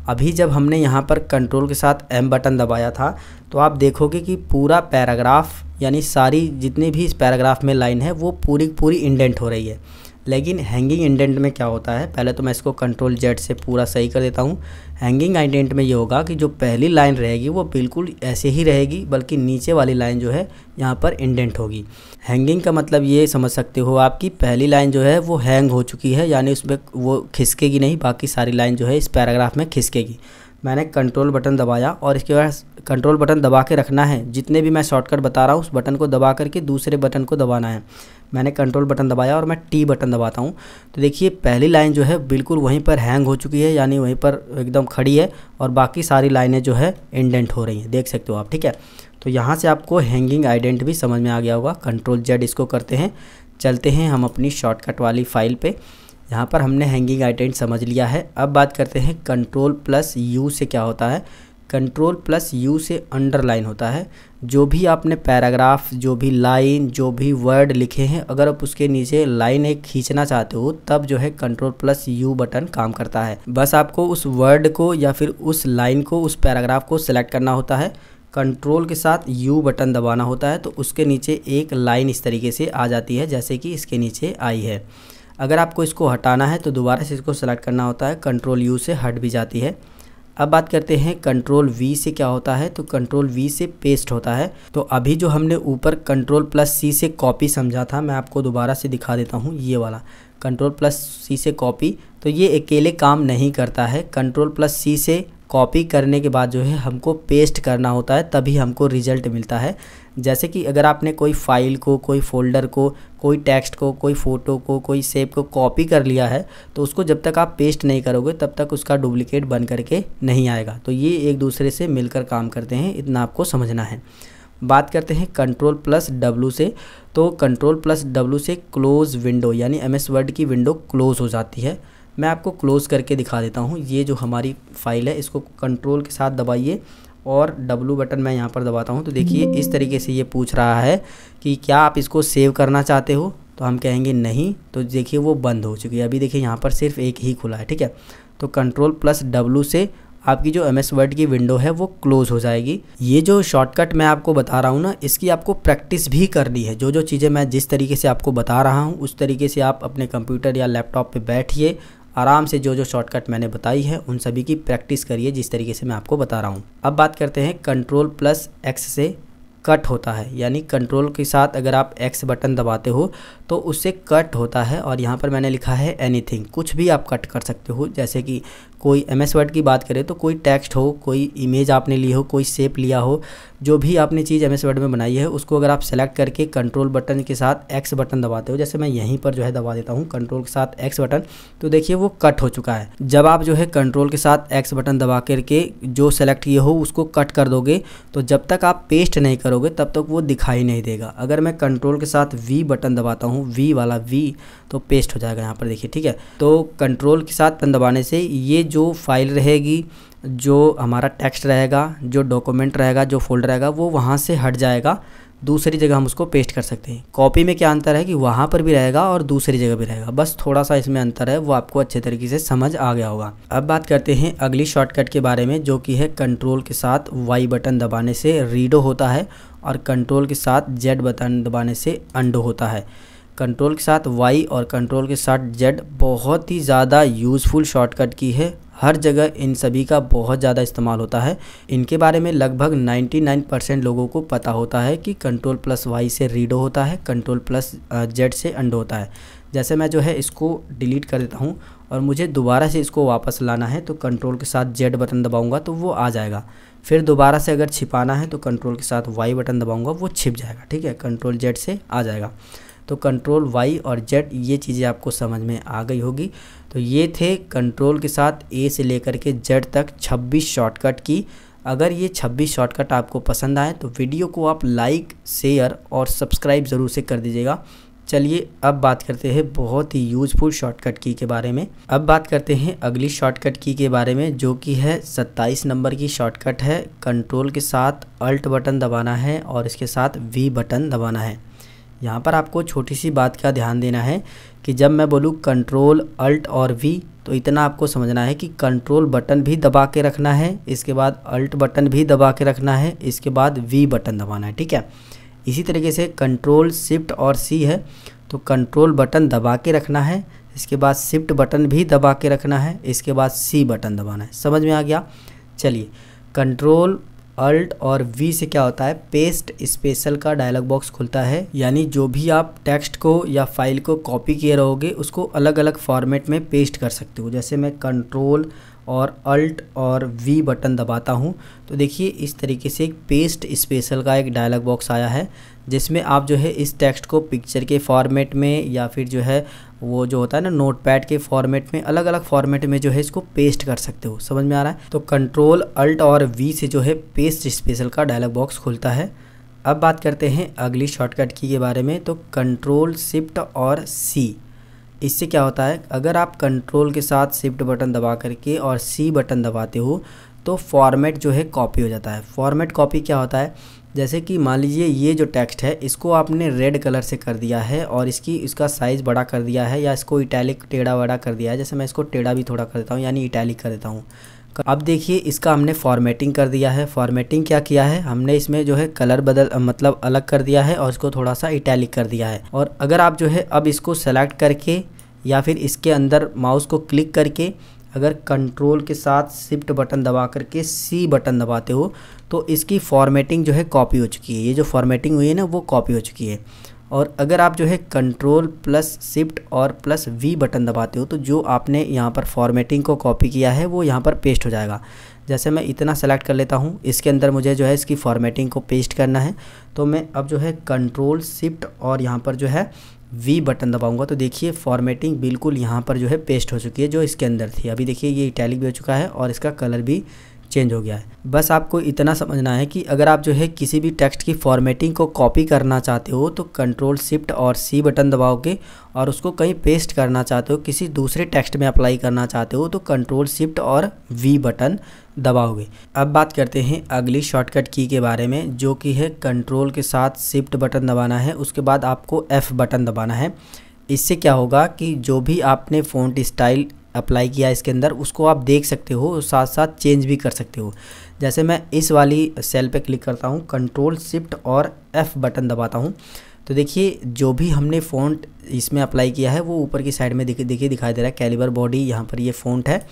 अभी जब हमने यहाँ पर कंट्रोल के साथ एम बटन दबाया था तो आप देखोगे कि पूरा पैराग्राफ यानी सारी जितनी भी इस पैराग्राफ में लाइन है वो पूरी पूरी इंडेंट हो रही है लेकिन हैंगिंग इंडेंट में क्या होता है पहले तो मैं इसको कंट्रोल जेड से पूरा सही कर देता हूँ हैंगिंग इंडेंट में ये होगा कि जो पहली लाइन रहेगी वो बिल्कुल ऐसे ही रहेगी बल्कि नीचे वाली लाइन जो है यहाँ पर इंडेंट होगी हैंगिंग का मतलब ये समझ सकते हो आपकी पहली लाइन जो है वो हैंग हो चुकी है यानी उसमें वो खिसकेगी नहीं बाकी सारी लाइन जो है इस पैराग्राफ में खिसकेगी मैंने कंट्रोल बटन दबाया और इसके बाद कंट्रोल बटन दबा के रखना है जितने भी मैं शॉर्टकट बता रहा हूँ उस बटन को दबा करके दूसरे बटन को दबाना है मैंने कंट्रोल बटन दबाया और मैं टी बटन दबाता हूँ तो देखिए पहली लाइन जो है बिल्कुल वहीं पर हैंग हो चुकी है यानी वहीं पर एकदम खड़ी है और बाकी सारी लाइनें जो है इंडेंट हो रही हैं देख सकते हो आप ठीक है तो यहाँ से आपको हैंगिंग आइडेंट भी समझ में आ गया होगा कंट्रोल जेड इसको करते हैं चलते हैं हम अपनी शॉर्टकट वाली फाइल पे यहाँ पर हमने हैंगिंग आइडेंट समझ लिया है अब बात करते हैं कंट्रोल प्लस यू से क्या होता है कंट्रोल प्लस यू से अंडरलाइन होता है जो भी आपने पैराग्राफ जो भी लाइन जो भी वर्ड लिखे हैं अगर आप उसके नीचे लाइन एक खींचना चाहते हो तब जो है कंट्रोल प्लस यू बटन काम करता है बस आपको उस वर्ड को या फिर उस लाइन को उस पैराग्राफ को सिलेक्ट करना होता है कंट्रोल के साथ यू बटन दबाना होता है तो उसके नीचे एक लाइन इस तरीके से आ जाती है जैसे कि इसके नीचे आई है अगर आपको इसको हटाना है तो दोबारा से इसको सेलेक्ट करना होता है कंट्रोल यू से हट भी जाती है अब बात करते हैं कंट्रोल वी से क्या होता है तो कंट्रोल वी से पेस्ट होता है तो अभी जो हमने ऊपर कंट्रोल प्लस सी से कॉपी समझा था मैं आपको दोबारा से दिखा देता हूँ ये वाला कंट्रोल प्लस सी से कॉपी तो ये अकेले काम नहीं करता है कंट्रोल प्लस सी से कॉपी करने के बाद जो है हमको पेस्ट करना होता है तभी हमको रिजल्ट मिलता है जैसे कि अगर आपने कोई फाइल को कोई फ़ोल्डर को कोई टेक्स्ट को कोई फ़ोटो को कोई सेप को कॉपी कर लिया है तो उसको जब तक आप पेस्ट नहीं करोगे तब तक उसका डुप्लिकेट बन करके नहीं आएगा तो ये एक दूसरे से मिलकर काम करते हैं इतना आपको समझना है बात करते हैं कंट्रोल प्लस डब्लू से तो कंट्रोल प्लस डब्लू से क्लोज़ विंडो यानी एम एस वर्ड की विंडो क्लोज़ हो जाती है मैं आपको क्लोज़ करके दिखा देता हूँ ये जो हमारी फाइल है इसको कंट्रोल के साथ दबाइए और डब्लू बटन मैं यहाँ पर दबाता हूँ तो देखिए इस तरीके से ये पूछ रहा है कि क्या आप इसको सेव करना चाहते हो तो हम कहेंगे नहीं तो देखिए वो बंद हो चुकी है अभी देखिए यहाँ पर सिर्फ एक ही खुला है ठीक है तो कंट्रोल प्लस डब्लू से आपकी जो एम एस वर्ड की विंडो है वो क्लोज़ हो जाएगी ये जो शॉर्टकट मैं आपको बता रहा हूँ ना इसकी आपको प्रैक्टिस भी करनी है जो जो चीज़ें मैं जिस तरीके से आपको बता रहा हूँ उस तरीके से आप अपने कंप्यूटर या लैपटॉप पे बैठिए आराम से जो जो शॉर्टकट मैंने बताई है उन सभी की प्रैक्टिस करिए जिस तरीके से मैं आपको बता रहा हूँ अब बात करते हैं कंट्रोल प्लस एक्स से कट होता है यानी कंट्रोल के साथ अगर आप एक्स बटन दबाते हो तो उससे कट होता है और यहाँ पर मैंने लिखा है एनीथिंग कुछ भी आप कट कर सकते हो जैसे कि कोई एम एस वर्ड की बात करें तो कोई टेक्स्ट हो कोई इमेज आपने ली हो कोई सेप लिया हो जो भी आपने चीज़ एम एस वर्ड में बनाई है उसको अगर आप सेलेक्ट करके कंट्रोल बटन के साथ एक्स बटन दबाते हो जैसे मैं यहीं पर जो है दबा देता हूँ कंट्रोल के साथ एक्स बटन तो देखिए वो कट हो चुका है जब आप जो है कंट्रोल के साथ एक्स बटन दबा करके जो सेलेक्ट किए हो उसको कट कर दोगे तो जब तक आप पेस्ट नहीं करोगे तब तक वो दिखाई नहीं देगा अगर मैं कंट्रोल के साथ वी बटन दबाता हूँ वी वाला वी तो पेस्ट हो जाएगा यहाँ पर देखिए ठीक है तो कंट्रोल के साथ बटन दबाने से ये जो फाइल रहेगी जो हमारा टेक्स्ट रहेगा जो डॉक्यूमेंट रहेगा जो फोल्डर रहेगा वो वहाँ से हट जाएगा दूसरी जगह हम उसको पेस्ट कर सकते हैं कॉपी में क्या अंतर है कि वहाँ पर भी रहेगा और दूसरी जगह भी रहेगा बस थोड़ा सा इसमें अंतर है वो आपको अच्छे तरीके से समझ आ गया होगा अब बात करते हैं अगली शॉर्टकट के बारे में जो कि है कंट्रोल के साथ वाई बटन दबाने से रीडो होता है और कंट्रोल के साथ जेड बटन दबाने से अंडो होता है कंट्रोल के साथ वाई और कंट्रोल के साथ जेड बहुत ही ज़्यादा यूज़फुल शॉर्टकट की है हर जगह इन सभी का बहुत ज़्यादा इस्तेमाल होता है इनके बारे में लगभग 99 परसेंट लोगों को पता होता है कि कंट्रोल प्लस वाई से रीडो होता है कंट्रोल प्लस जेड से अंडो होता है जैसे मैं जो है इसको डिलीट कर देता हूँ और मुझे दोबारा से इसको वापस लाना है तो कंट्रोल के साथ जेड बटन दबाऊँगा तो वो आ जाएगा फिर दोबारा से अगर छिपाना है तो कंट्रोल के साथ वाई बटन दबाऊँगा वो छिप जाएगा ठीक है कंट्रोल जेड से आ जाएगा तो कंट्रोल वाई और जेड ये चीज़ें आपको समझ में आ गई होगी तो ये थे कंट्रोल के साथ ए से लेकर के जेड तक 26 शॉर्टकट की अगर ये 26 शॉर्टकट आपको पसंद आए तो वीडियो को आप लाइक शेयर और सब्सक्राइब ज़रूर से कर दीजिएगा चलिए अब बात करते हैं बहुत ही यूजफुल शॉर्टकट की के बारे में अब बात करते हैं अगली शॉर्टकट की के बारे में जो कि है 27 नंबर की शॉर्टकट है कंट्रोल के साथ अल्ट बटन दबाना है और इसके साथ वी बटन दबाना है यहाँ पर आपको छोटी सी बात का ध्यान देना है कि जब मैं बोलूँ कंट्रोल अल्ट और वी तो इतना आपको समझना है कि कंट्रोल बटन भी दबा के रखना है इसके बाद अल्ट बटन भी दबा के रखना है इसके बाद वी बटन दबाना है ठीक है इसी तरीके से कंट्रोल शिफ्ट और सी है तो कंट्रोल बटन दबा के रखना है इसके बाद शिफ्ट बटन भी दबा के रखना है इसके बाद सी बटन दबाना है समझ में आ गया चलिए कंट्रोल अल्ट और वी से क्या होता है पेस्ट स्पेशल का डायलॉग बॉक्स खुलता है यानी जो भी आप टेक्स्ट को या फाइल को कॉपी किए रहोगे उसको अलग अलग फॉर्मेट में पेस्ट कर सकते हो जैसे मैं कंट्रोल और अल्ट और वी बटन दबाता हूँ तो देखिए इस तरीके से एक पेस्ट स्पेशल का एक डायलॉग बॉक्स आया है जिसमें आप जो है इस टेक्स्ट को पिक्चर के फॉर्मेट में या फिर जो है वो जो होता है ना नोटपैड के फॉर्मेट में अलग अलग फॉर्मेट में जो है इसको पेस्ट कर सकते हो समझ में आ रहा है तो कंट्रोल अल्ट और वी से जो है पेस्ट स्पेशल का डायलॉग बॉक्स खुलता है अब बात करते हैं अगली शॉर्टकट की के बारे में तो कंट्रोल शिफ्ट और सी इससे क्या होता है अगर आप कंट्रोल के साथ शिफ्ट बटन दबा करके और सी बटन दबाते हो तो फॉर्मेट जो है कॉपी हो जाता है फॉर्मेट कॉपी क्या होता है जैसे कि मान लीजिए ये जो टेक्स्ट है इसको आपने रेड कलर से कर दिया है और इसकी इसका साइज़ बड़ा कर दिया है या इसको इटैलिक टेढ़ा वड़ा कर दिया है जैसे मैं इसको टेढ़ा भी थोड़ा कर देता हूँ यानी इटैलिक कर देता हूँ अब देखिए इसका हमने फॉर्मेटिंग कर दिया है फॉर्मेटिंग क्या किया है हमने इसमें जो है कलर बदल मतलब अलग कर दिया है और इसको थोड़ा सा इटैलिक कर दिया है और अगर आप जो है अब इसको सेलेक्ट करके या फिर इसके अंदर माउस को क्लिक करके अगर कंट्रोल के साथ शिफ्ट बटन दबा करके सी बटन दबाते हो तो इसकी फॉर्मेटिंग जो है कॉपी हो चुकी है ये जो फॉर्मेटिंग हुई है ना वो कॉपी हो चुकी है और अगर आप जो है कंट्रोल प्लस शिफ्ट और प्लस वी बटन दबाते हो तो जो आपने यहाँ पर फॉर्मेटिंग को कॉपी किया है वो यहाँ पर पेस्ट हो जाएगा जैसे मैं इतना सेलेक्ट कर लेता हूँ इसके अंदर मुझे जो है इसकी फॉर्मेटिंग को पेस्ट करना है तो मैं अब जो है कंट्रोल शिफ्ट और यहाँ पर जो है वी बटन दबाऊंगा तो देखिए फॉर्मेटिंग बिल्कुल यहाँ पर जो है पेस्ट हो चुकी है जो इसके अंदर थी अभी देखिए ये इटैलिक भी हो चुका है और इसका कलर भी चेंज हो गया है बस आपको इतना समझना है कि अगर आप जो है किसी भी टेक्स्ट की फॉर्मेटिंग को कॉपी करना चाहते हो तो कंट्रोल शिफ्ट और सी बटन दबाओगे और उसको कहीं पेस्ट करना चाहते हो किसी दूसरे टेक्स्ट में अप्लाई करना चाहते हो तो कंट्रोल शिफ्ट और वी बटन दबाओगे अब बात करते हैं अगली शॉर्टकट की के बारे में जो कि है कंट्रोल के साथ शिफ्ट बटन दबाना है उसके बाद आपको एफ़ बटन दबाना है इससे क्या होगा कि जो भी आपने फ़ॉन्ट स्टाइल अप्लाई किया इसके अंदर उसको आप देख सकते हो साथ साथ चेंज भी कर सकते हो जैसे मैं इस वाली सेल पे क्लिक करता हूँ कंट्रोल शिफ्ट और एफ़ बटन दबाता हूँ तो देखिए जो भी हमने फ़ॉन्ट इसमें अप्लाई किया है वो ऊपर की साइड में देखिए देखिए दिखाई दे रहा है कैलिबर बॉडी यहाँ पर ये फ़ॉन्ट है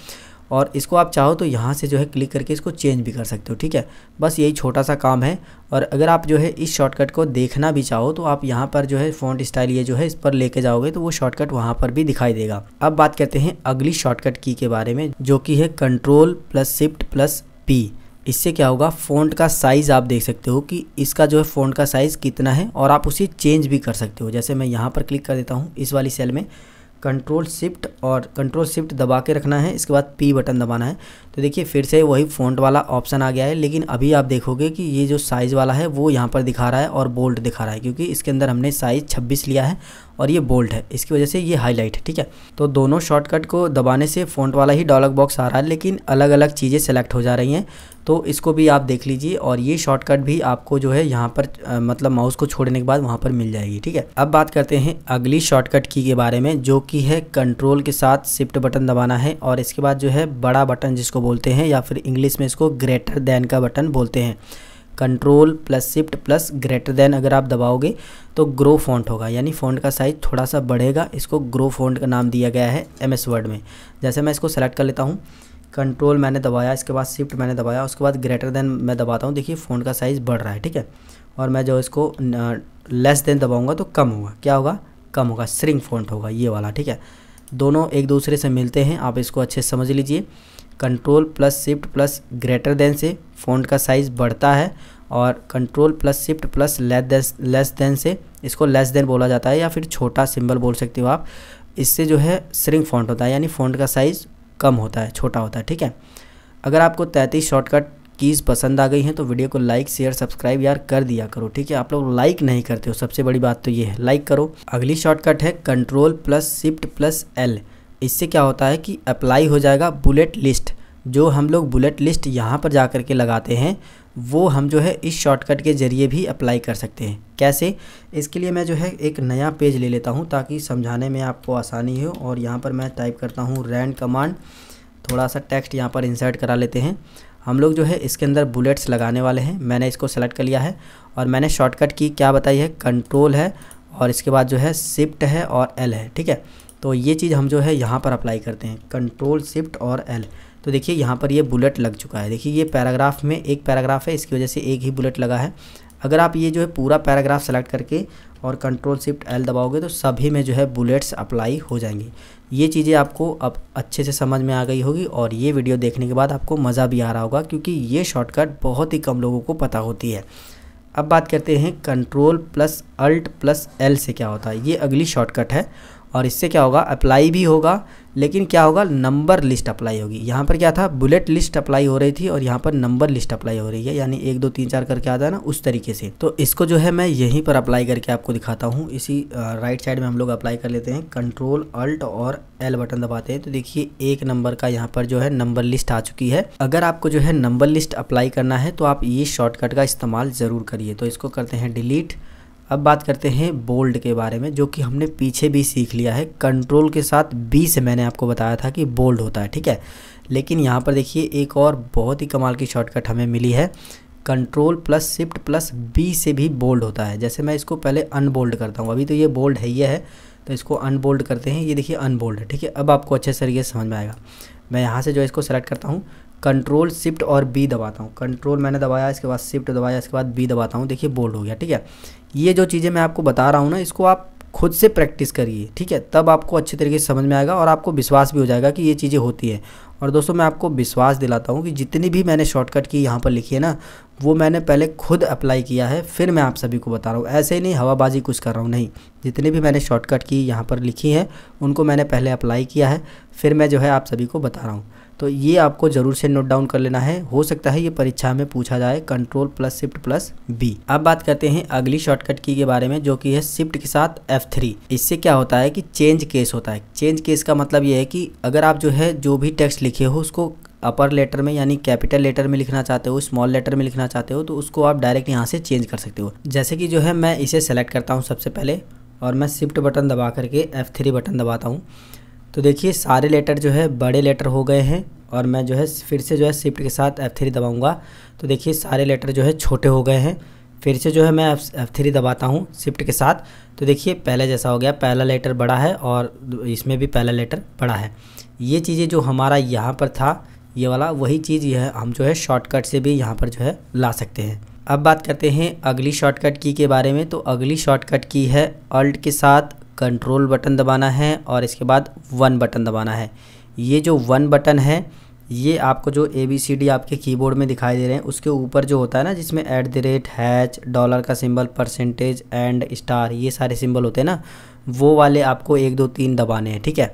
और इसको आप चाहो तो यहाँ से जो है क्लिक करके इसको चेंज भी कर सकते हो ठीक है बस यही छोटा सा काम है और अगर आप जो है इस शॉर्टकट को देखना भी चाहो तो आप यहाँ पर जो है फ़ॉन्ट स्टाइल ये जो है इस पर लेके जाओगे तो वो शॉर्टकट वहाँ पर भी दिखाई देगा अब बात करते हैं अगली शॉर्टकट की के बारे में जो कि है control plus shift plus P इससे क्या होगा फ़ॉन्ट का साइज़ आप देख सकते हो कि इसका जो है फ़ॉन्ट का साइज़ कितना है और आप उसे चेंज भी कर सकते हो जैसे मैं यहाँ पर क्लिक कर देता हूँ इस वाली सेल में कंट्रोल शिफ्ट और कंट्रोल शिफ्ट दबा के रखना है इसके बाद पी बटन दबाना है तो देखिए फिर से वही फ़ॉन्ट वाला ऑप्शन आ गया है लेकिन अभी आप देखोगे कि ये जो साइज़ वाला है वो यहाँ पर दिखा रहा है और बोल्ट दिखा रहा है क्योंकि इसके अंदर हमने साइज़ छब्बीस लिया है और ये बोल्ड है इसकी वजह से ये हाईलाइट है ठीक है तो दोनों शॉर्टकट को दबाने से फ़ॉन्ट वाला ही डॉलर बॉक्स आ रहा है लेकिन अलग अलग चीज़ें सेलेक्ट हो जा रही हैं तो इसको भी आप देख लीजिए और ये शॉर्टकट भी आपको जो है यहाँ पर आ, मतलब माउस को छोड़ने के बाद वहाँ पर मिल जाएगी ठीक है अब बात करते हैं अगली शॉर्टकट की के बारे में जो कि है कंट्रोल के साथ शिफ्ट बटन दबाना है और इसके बाद जो है बड़ा बटन जिसको बोलते हैं या फिर इंग्लिश में इसको ग्रेटर दैन का बटन बोलते हैं control plus shift plus greater than अगर आप दबाओगे तो ग्रो फॉन्ट होगा यानी फ़ॉन्ट का साइज़ थोड़ा सा बढ़ेगा इसको ग्रो फॉन्ट का नाम दिया गया है एम एस वर्ड में जैसे मैं इसको सेलेक्ट कर लेता हूँ कंट्रोल मैंने दबाया इसके बाद शिफ्ट मैंने दबाया उसके बाद ग्रेटर देन मैं दबाता हूँ देखिए फ़ॉन्ट का साइज़ बढ़ रहा है ठीक है और मैं जो इसको लेस देन दबाऊँगा तो कम होगा क्या होगा कम होगा श्रिंक फॉन्ट होगा ये वाला ठीक है दोनों एक दूसरे से मिलते हैं आप इसको अच्छे समझ लीजिए control plus shift plus greater than से फोन का साइज़ बढ़ता है और control plus shift plus less than से इसको लेस देन बोला जाता है या फिर छोटा सिंबल बोल सकते हो आप इससे जो है श्रिंक फॉन्ट होता है यानी फ़ॉन्ट का साइज़ कम होता है छोटा होता है ठीक है अगर आपको तैंतीस शॉर्टकट कीज़ पसंद आ गई हैं तो वीडियो को लाइक शेयर सब्सक्राइब यार कर दिया करो ठीक है आप लोग लाइक नहीं करते हो सबसे बड़ी बात तो ये है लाइक करो अगली शॉर्टकट है control plus shift plus L इससे क्या होता है कि अप्लाई हो जाएगा बुलेट लिस्ट जो हम लोग बुलेट लिस्ट यहाँ पर जा कर के लगाते हैं वो हम जो है इस शॉर्टकट के ज़रिए भी अप्लाई कर सकते हैं कैसे इसके लिए मैं जो है एक नया पेज ले लेता हूँ ताकि समझाने में आपको आसानी हो और यहाँ पर मैं टाइप करता हूँ रैन कमांड थोड़ा सा टेक्स्ट यहाँ पर इंसर्ट करा लेते हैं हम लोग जो है इसके अंदर बुलेट्स लगाने वाले हैं मैंने इसको सेलेक्ट कर लिया है और मैंने शॉर्टकट की क्या बताई है कंट्रोल है और इसके बाद जो है शिफ्ट है और एल है ठीक है तो ये चीज़ हम जो है यहाँ पर अप्लाई करते हैं कंट्रोल शिफ्ट और एल तो देखिए यहाँ पर ये बुलेट लग चुका है देखिए ये पैराग्राफ में एक पैराग्राफ है इसकी वजह से एक ही बुलेट लगा है अगर आप ये जो है पूरा पैराग्राफ सेलेक्ट करके और कंट्रोल शिफ्ट एल दबाओगे तो सभी में जो है बुलेट्स अप्लाई हो जाएंगी ये चीज़ें आपको अब अच्छे से समझ में आ गई होगी और ये वीडियो देखने के बाद आपको मज़ा भी आ रहा होगा क्योंकि ये शॉर्टकट बहुत ही कम लोगों को पता होती है अब बात करते हैं control plus alt plus L से क्या होता है ये अगली शॉर्टकट है और इससे क्या होगा अप्लाई भी होगा लेकिन क्या होगा नंबर लिस्ट अप्लाई होगी यहाँ पर क्या था बुलेट लिस्ट अप्लाई हो रही थी और यहाँ पर नंबर लिस्ट अप्लाई हो रही है यानी एक दो तीन चार करके आता है ना उस तरीके से तो इसको जो है मैं यहीं पर अप्लाई करके आपको दिखाता हूँ इसी राइट साइड में हम लोग अप्लाई कर लेते हैं कंट्रोल अल्ट और एल बटन दबाते हैं तो देखिए एक नंबर का यहाँ पर जो है नंबर लिस्ट आ चुकी है अगर आपको जो है नंबर लिस्ट अप्लाई करना है तो आप ये शॉर्टकट का इस्तेमाल ज़रूर करिए तो इसको करते हैं डिलीट अब बात करते हैं बोल्ड के बारे में जो कि हमने पीछे भी सीख लिया है कंट्रोल के साथ बी से मैंने आपको बताया था कि बोल्ड होता है ठीक है लेकिन यहाँ पर देखिए एक और बहुत ही कमाल की शॉर्टकट हमें मिली है control plus shift plus B से भी बोल्ड होता है जैसे मैं इसको पहले अनबोल्ड करता हूँ अभी तो ये बोल्ड है ही है तो इसको अनबोल्ड करते हैं ये देखिए अनबोल्ड है ठीक है अब आपको अच्छे तरीके से समझ में आएगा मैं यहाँ से जो इसको सेलेक्ट करता हूँ कंट्रोल शिफ्ट और बी दबाता हूँ कंट्रोल मैंने दबाया इसके बाद शिफ्ट दबाया इसके बाद बी दबाता हूँ देखिए बोल्ड हो गया ठीक है ये जो चीज़ें मैं आपको बता रहा हूँ ना इसको आप खुद से प्रैक्टिस करिए ठीक है तब आपको अच्छे तरीके से समझ में आएगा और आपको विश्वास भी हो जाएगा कि ये चीज़ें होती हैं और दोस्तों मैं आपको विश्वास दिलाता हूँ कि जितनी भी मैंने शॉर्टकट की यहाँ पर लिखी है ना वो मैंने पहले खुद अप्लाई किया है फिर मैं आप सभी को बता रहा हूँ ऐसे ही नहीं हवाबाजी कुछ कर रहा हूँ नहीं जितने भी मैंने शॉर्टकट की यहाँ पर लिखी है उनको मैंने पहले अप्लाई किया है फिर मैं जो है आप सभी को बता रहा हूँ तो ये आपको ज़रूर से नोट डाउन कर लेना है हो सकता है ये परीक्षा में पूछा जाए control plus shift plus B अब बात करते हैं अगली शॉर्टकट की के बारे में जो कि है शिफ्ट के साथ F3 इससे क्या होता है कि चेंज केस होता है चेंज केस का मतलब ये है कि अगर आप जो है जो भी टेक्स्ट लिखे हो उसको अपर लेटर में यानी कैपिटल लेटर में लिखना चाहते हो स्मॉल लेटर में लिखना चाहते हो तो उसको आप डायरेक्ट यहाँ से चेंज कर सकते हो जैसे कि जो है मैं इसे सेलेक्ट करता हूँ सबसे पहले और मैं शिफ्ट बटन दबा करके एफ़ बटन दबाता हूँ तो देखिए सारे लेटर जो है बड़े लेटर हो गए हैं और मैं जो है फिर से जो है शिफ्ट के साथ एफ थ्री दबाऊँगा तो देखिए सारे लेटर जो है छोटे हो गए हैं फिर से जो है मैं एफ थ्री दबाता हूँ शिफ्ट के साथ तो देखिए पहले जैसा हो गया पहला लेटर बड़ा है और इसमें भी पहला लेटर बड़ा है ये चीज़ें जो हमारा यहाँ पर था ये वाला वही चीज़ यह हम जो है शॉर्टकट से भी यहाँ पर जो है ला सकते हैं अब बात करते हैं अगली शॉर्टकट की के बारे में तो अगली शॉर्टकट की है अल्ट के साथ कंट्रोल बटन दबाना है और इसके बाद वन बटन दबाना है ये जो वन बटन है ये आपको जो ए बी सी डी आपके कीबोर्ड में दिखाई दे रहे हैं उसके ऊपर जो होता है ना जिसमें at the rate hash dollar का सिंबल परसेंटेज एंड स्टार ये सारे सिंबल होते हैं ना वो वाले आपको एक दो तीन दबाने हैं ठीक है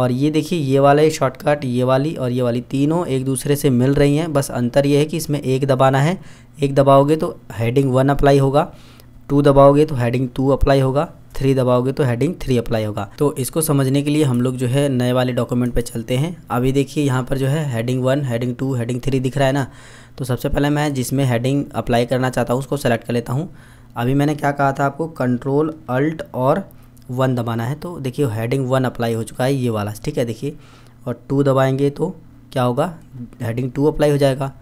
और ये देखिए ये वाला शॉर्टकट ये वाली और ये वाली तीनों एक दूसरे से मिल रही हैं बस अंतर ये है कि इसमें एक दबाना है एक दबाओगे तो हेडिंग वन अप्लाई होगा टू दबाओगे तो हेडिंग टू अप्लाई होगा थ्री दबाओगे तो हेडिंग थ्री अप्लाई होगा तो इसको समझने के लिए हम लोग जो है नए वाले डॉक्यूमेंट पे चलते हैं अभी देखिए यहाँ पर जो है heading one heading two heading three दिख रहा है ना तो सबसे पहले मैं जिसमें हेडिंग अप्लाई करना चाहता हूँ उसको सेलेक्ट कर लेता हूँ अभी मैंने क्या कहा था आपको कंट्रोल अल्ट और वन दबाना है तो देखिए हेडिंग वन अप्लाई हो चुका है ये वाला ठीक है देखिए और टू दबाएँगे तो क्या होगा हेडिंग टू अप्लाई हो जाएगा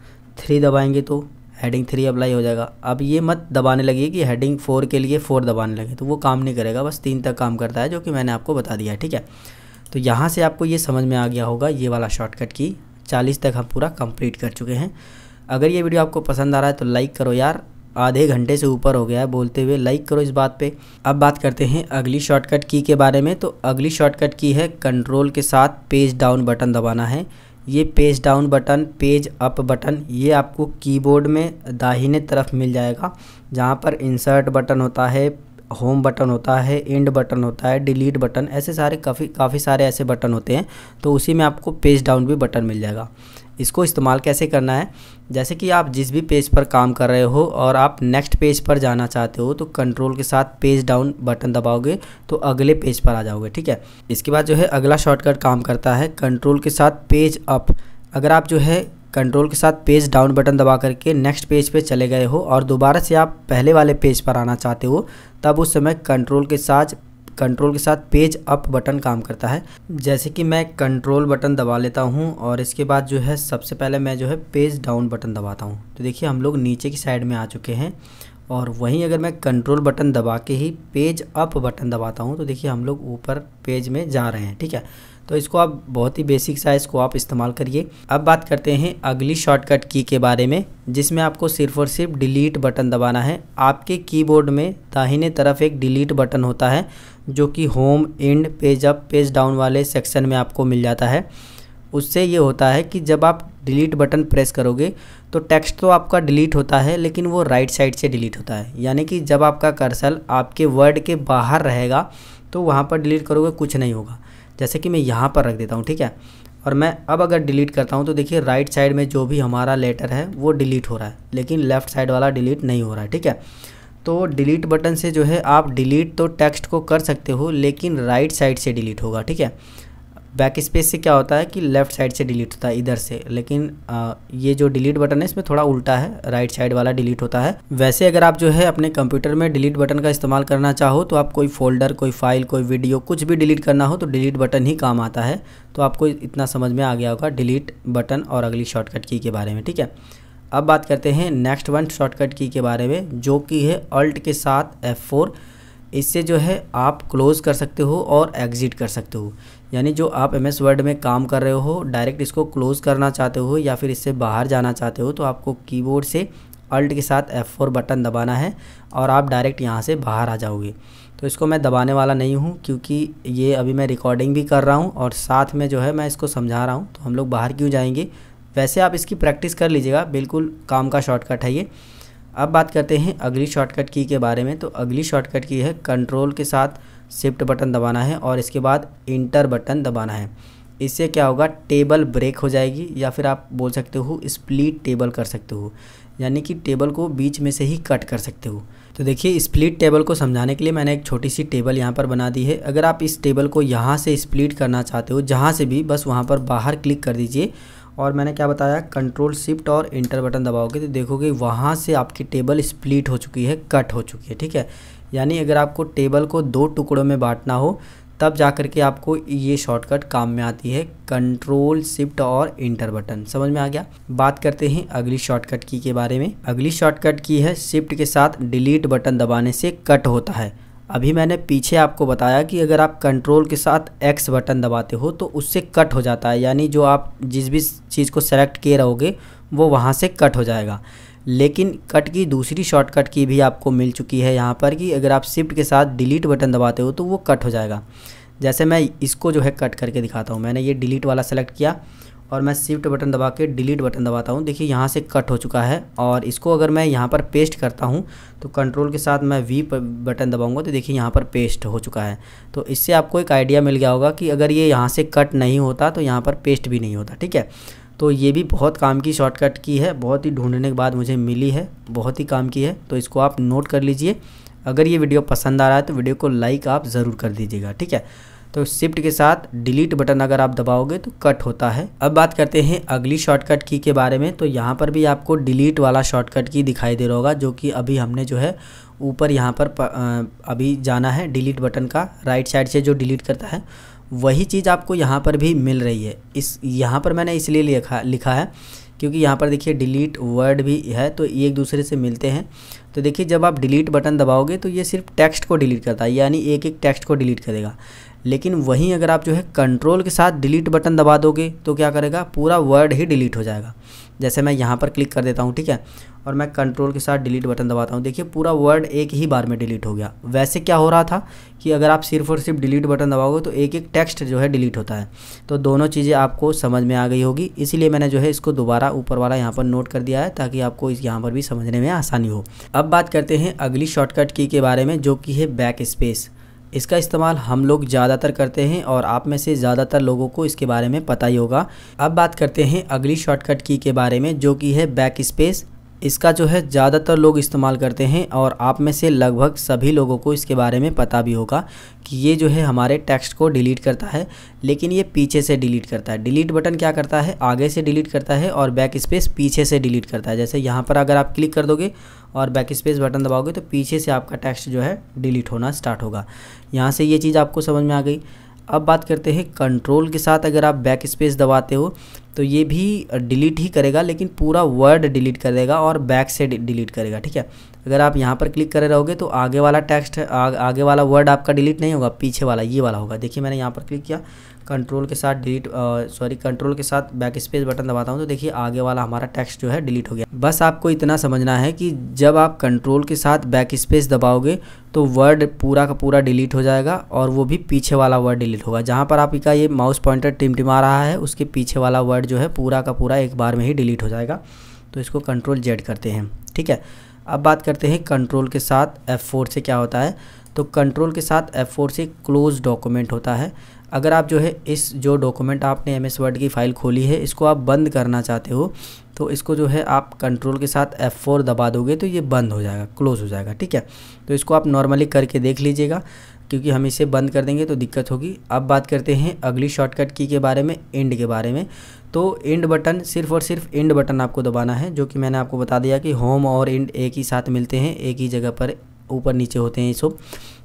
थ्री दबाएंगे तो हेडिंग थ्री अप्लाई हो जाएगा अब ये मत दबाने लगे कि हेडिंग फोर के लिए फ़ोर दबाने लगे तो वो काम नहीं करेगा बस तीन तक काम करता है जो कि मैंने आपको बता दिया है ठीक है तो यहाँ से आपको ये समझ में आ गया होगा ये वाला शॉर्टकट की चालीस तक हम पूरा कंप्लीट कर चुके हैं अगर ये वीडियो आपको पसंद आ रहा है तो लाइक करो यार आधे घंटे से ऊपर हो गया है बोलते हुए लाइक करो इस बात पे अब बात करते हैं अगली शॉर्टकट की के बारे में तो अगली शॉर्टकट की है कंट्रोल के साथ पेज डाउन बटन दबाना है ये page down button page up button ये आपको कीबोर्ड में दाहिने तरफ मिल जाएगा जहाँ पर इंसर्ट बटन होता है होम बटन होता है एंड बटन होता है डिलीट बटन ऐसे सारे काफ़ी काफ़ी सारे ऐसे बटन होते हैं तो उसी में आपको पेज डाउन भी बटन मिल जाएगा इसको इस्तेमाल कैसे करना है जैसे कि आप जिस भी पेज पर काम कर रहे हो और आप नेक्स्ट पेज पर जाना चाहते हो तो कंट्रोल के साथ पेज डाउन बटन दबाओगे तो अगले पेज पर आ जाओगे ठीक है इसके बाद जो है अगला शॉर्टकट काम करता है कंट्रोल के साथ पेज अप अगर आप जो है कंट्रोल के साथ पेज डाउन बटन दबा करके नेक्स्ट पेज पे चले गए हो और दोबारा से आप पहले वाले पेज पर आना चाहते हो तब उस समय कंट्रोल के साथ कंट्रोल के साथ पेज अप बटन काम करता है जैसे कि मैं कंट्रोल बटन दबा लेता हूँ और इसके बाद जो है सबसे पहले मैं जो है पेज डाउन बटन दबाता हूँ तो देखिए हम लोग नीचे की साइड में आ चुके हैं और वहीं अगर मैं कंट्रोल बटन दबा के ही पेज अप बटन दबाता हूँ तो देखिए हम लोग ऊपर पेज में जा रहे हैं ठीक है तो इसको आप बहुत ही बेसिक साइज को आप इस्तेमाल करिए अब बात करते हैं अगली शॉर्टकट की के बारे में जिसमें आपको सिर्फ और सिर्फ डिलीट बटन दबाना है आपके कीबोर्ड में दाहिने तरफ एक डिलीट बटन होता है जो कि home end page up page down वाले सेक्शन में आपको मिल जाता है उससे ये होता है कि जब आप डिलीट बटन प्रेस करोगे तो टेक्स्ट तो आपका डिलीट होता है लेकिन वो राइट साइड से डिलीट होता है यानी कि जब आपका कर्सल आपके वर्ड के बाहर रहेगा तो वहाँ पर डिलीट करोगे कुछ नहीं होगा जैसे कि मैं यहाँ पर रख देता हूँ ठीक है और मैं अब अगर डिलीट करता हूँ तो देखिए राइट साइड में जो भी हमारा लेटर है वो डिलीट हो रहा है लेकिन लेफ़्ट साइड वाला डिलीट नहीं हो रहा है ठीक है तो डिलीट बटन से जो है आप डिलीट तो टेक्स्ट को कर सकते हो लेकिन राइट साइड से डिलीट होगा ठीक है बैक स्पेस से क्या होता है कि लेफ़्ट साइड से डिलीट होता है इधर से लेकिन आ, ये जो डिलीट बटन है इसमें थोड़ा उल्टा है राइट साइड वाला डिलीट होता है वैसे अगर आप जो है अपने कंप्यूटर में डिलीट बटन का इस्तेमाल करना चाहो तो आप कोई फोल्डर कोई फाइल कोई वीडियो कुछ भी डिलीट करना हो तो डिलीट बटन ही काम आता है तो आपको इतना समझ में आ गया होगा डिलीट बटन और अगली शॉर्टकट की के बारे में ठीक है अब बात करते हैं नेक्स्ट वन शॉर्टकट की के बारे में जो कि है अल्ट के साथ F4 इससे जो है आप क्लोज़ कर सकते हो और एग्ज़िट कर सकते हो यानी जो आप एम एस वर्ड में काम कर रहे हो डायरेक्ट इसको क्लोज़ करना चाहते हो या फिर इससे बाहर जाना चाहते हो तो आपको कीबोर्ड से अल्ट के साथ F4 बटन दबाना है और आप डायरेक्ट यहाँ से बाहर आ जाओगे तो इसको मैं दबाने वाला नहीं हूँ क्योंकि ये अभी मैं रिकॉर्डिंग भी कर रहा हूँ और साथ में जो है मैं इसको समझा रहा हूँ तो हम लोग बाहर क्यों जाएंगे वैसे आप इसकी प्रैक्टिस कर लीजिएगा बिल्कुल काम का शॉर्टकट है ये अब बात करते हैं अगली शॉर्टकट की के बारे में तो अगली शॉर्टकट की है कंट्रोल के साथ शिफ्ट बटन दबाना है और इसके बाद इंटर बटन दबाना है इससे क्या होगा टेबल ब्रेक हो जाएगी या फिर आप बोल सकते हो स्प्लिट टेबल कर सकते हो यानी कि टेबल को बीच में से ही कट कर सकते हो तो देखिए स्प्लिट टेबल को समझाने के लिए मैंने एक छोटी सी टेबल यहाँ पर बना दी है अगर आप इस टेबल को यहाँ से स्प्लिट करना चाहते हो जहाँ से भी बस वहाँ पर बाहर क्लिक कर दीजिए और मैंने क्या बताया कंट्रोल शिफ्ट और इंटर बटन दबाओगे तो देखोगे वहाँ से आपकी टेबल स्प्लिट हो चुकी है कट हो चुकी है ठीक है यानी अगर आपको टेबल को दो टुकड़ों में बांटना हो तब जा कर के आपको ये शॉर्टकट काम में आती है कंट्रोल शिफ्ट और इंटर बटन समझ में आ गया बात करते हैं अगली शॉर्टकट की के बारे में अगली शॉर्टकट की है शिफ्ट के साथ डिलीट बटन दबाने से कट होता है अभी मैंने पीछे आपको बताया कि अगर आप कंट्रोल के साथ एक्स बटन दबाते हो तो उससे कट हो जाता है यानी जो आप जिस भी चीज़ को सेलेक्ट किए रहोगे वो वहाँ से कट हो जाएगा लेकिन कट की दूसरी शॉर्टकट की भी आपको मिल चुकी है यहाँ पर कि अगर आप शिफ्ट के साथ डिलीट बटन दबाते हो तो वो कट हो जाएगा जैसे मैं इसको जो है कट करके दिखाता हूँ मैंने ये डिलीट वाला सेलेक्ट किया और मैं शिफ्ट बटन दबा के डिलीट बटन दबाता हूँ देखिए यहाँ से कट हो चुका है और इसको अगर मैं यहाँ पर पेस्ट करता हूँ तो कंट्रोल के साथ मैं वी बटन दबाऊँगा तो देखिए यहाँ पर पेस्ट हो चुका है तो इससे आपको एक आइडिया मिल गया होगा कि अगर ये यहाँ से कट नहीं होता तो यहाँ पर पेस्ट भी नहीं होता ठीक है तो ये भी बहुत काम की शॉर्टकट की है बहुत ही ढूंढने के बाद मुझे मिली है बहुत ही काम की है तो इसको आप नोट कर लीजिए अगर ये वीडियो पसंद आ रहा है तो वीडियो को लाइक आप ज़रूर कर दीजिएगा ठीक है तो शिफ्ट के साथ डिलीट बटन अगर आप दबाओगे तो कट होता है अब बात करते हैं अगली शॉर्टकट की के बारे में तो यहाँ पर भी आपको डिलीट वाला शॉर्टकट की दिखाई दे रहा होगा जो कि अभी हमने जो है ऊपर यहाँ पर अभी जाना है डिलीट बटन का राइट साइड से जो डिलीट करता है वही चीज़ आपको यहाँ पर भी मिल रही है इस यहाँ पर मैंने इसलिए लिखा लिखा है क्योंकि यहाँ पर देखिए डिलीट वर्ड भी है तो एक दूसरे से मिलते हैं तो देखिए जब आप डिलीट बटन दबाओगे तो ये सिर्फ टेक्स्ट को डिलीट करता है यानी एक एक टेक्स्ट को डिलीट करेगा लेकिन वहीं अगर आप जो है कंट्रोल के साथ डिलीट बटन दबा दोगे तो क्या करेगा पूरा वर्ड ही डिलीट हो जाएगा जैसे मैं यहाँ पर क्लिक कर देता हूँ ठीक है और मैं कंट्रोल के साथ डिलीट बटन दबाता हूँ देखिए पूरा वर्ड एक ही बार में डिलीट हो गया वैसे क्या हो रहा था कि अगर आप सिर्फ और सिर्फ डिलीट बटन दबाओगे तो एक एक टेक्स्ट जो है डिलीट होता है तो दोनों चीज़ें आपको समझ में आ गई होगी इसीलिए मैंने जो है इसको दोबारा ऊपर वाला यहाँ पर नोट कर दिया है ताकि आपको इस यहाँ पर भी समझने में आसानी हो अब बात करते हैं अगली शॉर्टकट की के बारे में जो कि है बैक स्पेस इसका इस्तेमाल हम लोग ज़्यादातर करते हैं और आप में से ज़्यादातर लोगों को इसके बारे में पता ही होगा अब बात करते हैं अगली शॉर्टकट की के बारे में जो कि है बैक स्पेस इसका जो है ज़्यादातर लोग इस्तेमाल करते हैं और आप में से लगभग सभी लोगों को इसके बारे में पता भी होगा कि ये जो है हमारे टेक्स्ट को डिलीट करता है लेकिन ये पीछे से डिलीट करता है डिलीट बटन क्या करता है आगे से डिलीट करता है और बैक स्पेस पीछे से डिलीट करता है जैसे यहाँ पर अगर आप क्लिक कर दोगे और बैक स्पेस बटन दबाओगे तो पीछे से आपका टैक्स जो है डिलीट होना स्टार्ट होगा यहाँ से ये चीज़ आपको समझ में आ गई अब बात करते हैं कंट्रोल के साथ अगर आप बैक स्पेस दबाते हो तो ये भी डिलीट ही करेगा लेकिन पूरा वर्ड डिलीट करेगा और बैक से डिलीट करेगा ठीक है अगर आप यहाँ पर क्लिक करे रहोगे तो आगे वाला टेक्स्ट आ, आगे वाला वर्ड आपका डिलीट नहीं होगा पीछे वाला ये वाला होगा देखिए मैंने यहाँ पर क्लिक किया कंट्रोल के साथ डिलीट सॉरी कंट्रोल के साथ बैक स्पेस बटन दबाता हूँ तो देखिए आगे वाला हमारा टेक्स्ट जो है डिलीट हो गया बस आपको इतना समझना है कि जब आप कंट्रोल के साथ बैक स्पेस दबाओगे तो वर्ड पूरा का पूरा डिलीट हो जाएगा और वो भी पीछे वाला वर्ड डिलीट होगा जहाँ पर आपका ये माउस पॉइंटर टिमटिमा रहा है उसके पीछे वाला वर्ड जो है पूरा का पूरा एक बार में ही डिलीट हो जाएगा तो इसको कंट्रोल जेड करते हैं ठीक है अब बात करते हैं कंट्रोल के साथ F4 से क्या होता है तो कंट्रोल के साथ F4 से क्लोज डॉक्यूमेंट होता है अगर आप जो है इस जो डॉक्यूमेंट आपने एम एस वर्ड की फ़ाइल खोली है इसको आप बंद करना चाहते हो तो इसको जो है आप कंट्रोल के साथ एफ़ फोर दबा दोगे तो ये बंद हो जाएगा क्लोज़ हो जाएगा ठीक है तो इसको आप नॉर्मली करके देख लीजिएगा क्योंकि हम इसे बंद कर देंगे तो दिक्कत होगी अब बात करते हैं अगली शॉर्टकट की के बारे में एंड के बारे में तो एंड बटन सिर्फ और सिर्फ एंड बटन आपको दबाना है जो कि मैंने आपको बता दिया कि होम और एंड एक ही साथ मिलते हैं एक ही जगह पर ऊपर नीचे होते हैं ये सब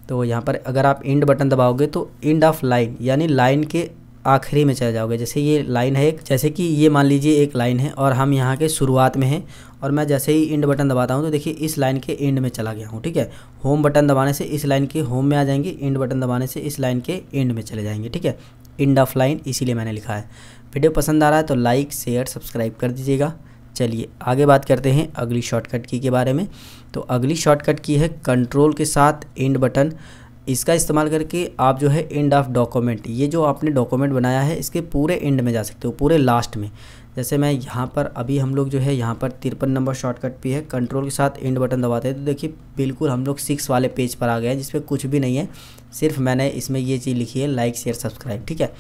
तो यहाँ पर अगर आप इंड बटन दबाओगे तो इंड ऑफ लाइन यानी लाइन के आखिरी में चले जाओगे जैसे ये लाइन है एक जैसे कि ये मान लीजिए एक लाइन है और हम यहाँ के शुरुआत में हैं और मैं जैसे ही इंड बटन दबाता हूँ तो देखिए इस लाइन के एंड में चला गया हूँ ठीक है होम बटन दबाने से इस लाइन के होम में आ जाएंगे इंड बटन दबाने से इस लाइन के एंड में चले जाएंगे ठीक है इंड ऑफ लाइन इसीलिए मैंने लिखा है वीडियो पसंद आ रहा है तो लाइक शेयर सब्सक्राइब कर दीजिएगा चलिए आगे बात करते हैं अगली शॉर्टकट की के बारे में तो अगली शॉर्टकट की है कंट्रोल के साथ एंड बटन इसका इस्तेमाल करके आप जो है एंड ऑफ डॉक्यूमेंट ये जो आपने डॉक्यूमेंट बनाया है इसके पूरे एंड में जा सकते हो पूरे लास्ट में जैसे मैं यहाँ पर अभी हम लोग जो है यहाँ पर तिरपन नंबर शॉर्टकट भी है कंट्रोल के साथ एंड बटन दबाते हैं तो देखिए बिल्कुल हम लोग सिक्स वाले पेज पर आ गए हैं जिसमें कुछ भी नहीं है सिर्फ मैंने इसमें ये चीज़ लिखी है लाइक शेयर सब्सक्राइब ठीक है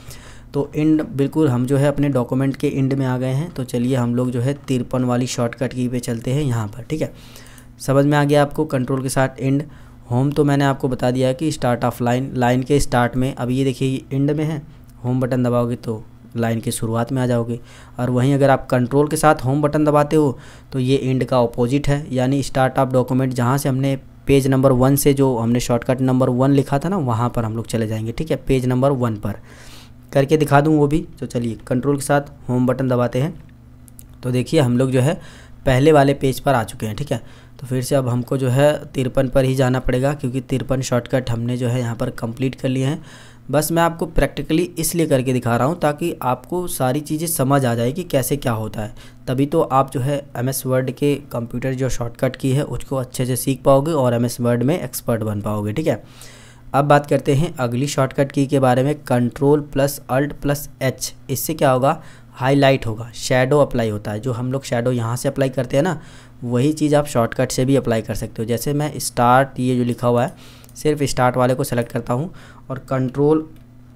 तो इंड बिल्कुल हम जो है अपने डॉक्यूमेंट के एंड में आ गए हैं तो चलिए हम लोग जो है तिरपन वाली शॉर्टकट की पे चलते हैं यहाँ पर ठीक है समझ में आ गया आपको कंट्रोल के साथ एंड होम तो मैंने आपको बता दिया कि स्टार्ट ऑफ लाइन लाइन के स्टार्ट में अब ये देखिए एंड में है होम बटन दबाओगे तो लाइन के शुरुआत में आ जाओगे और वहीं अगर आप कंट्रोल के साथ होम बटन दबाते हो तो ये एंड का अपोजिट है यानी स्टार्ट ऑफ डॉक्यूमेंट जहाँ से हमने पेज नंबर वन से जो हमने शॉर्टकट नंबर वन लिखा था ना वहाँ पर हम लोग चले जाएंगे ठीक है पेज नंबर वन पर करके दिखा दूँ वो भी तो चलिए कंट्रोल के साथ होम बटन दबाते हैं तो देखिए हम लोग जो है पहले वाले पेज पर आ चुके हैं ठीक है तो फिर से अब हमको जो है तिरपन पर ही जाना पड़ेगा क्योंकि तिरपन शॉर्टकट हमने जो है यहाँ पर कंप्लीट कर लिए हैं बस मैं आपको प्रैक्टिकली इसलिए करके दिखा रहा हूँ ताकि आपको सारी चीज़ें समझ आ जाए कि कैसे क्या होता है तभी तो आप जो है एम एस वर्ड के कंप्यूटर जो शॉर्टकट की है उसको अच्छे से सीख पाओगे और एम एस वर्ड में एक्सपर्ट बन पाओगे ठीक है अब बात करते हैं अगली शॉर्टकट की के बारे में control plus alt plus H इससे क्या होगा हाईलाइट होगा शेडो अप्लाई होता है जो हम लोग शेडो यहाँ से अप्लाई करते हैं ना वही चीज़ आप शॉर्टकट से भी अप्लाई कर सकते हो जैसे मैं स्टार्ट ये जो लिखा हुआ है सिर्फ स्टार्ट वाले को सेलेक्ट करता हूँ और कंट्रोल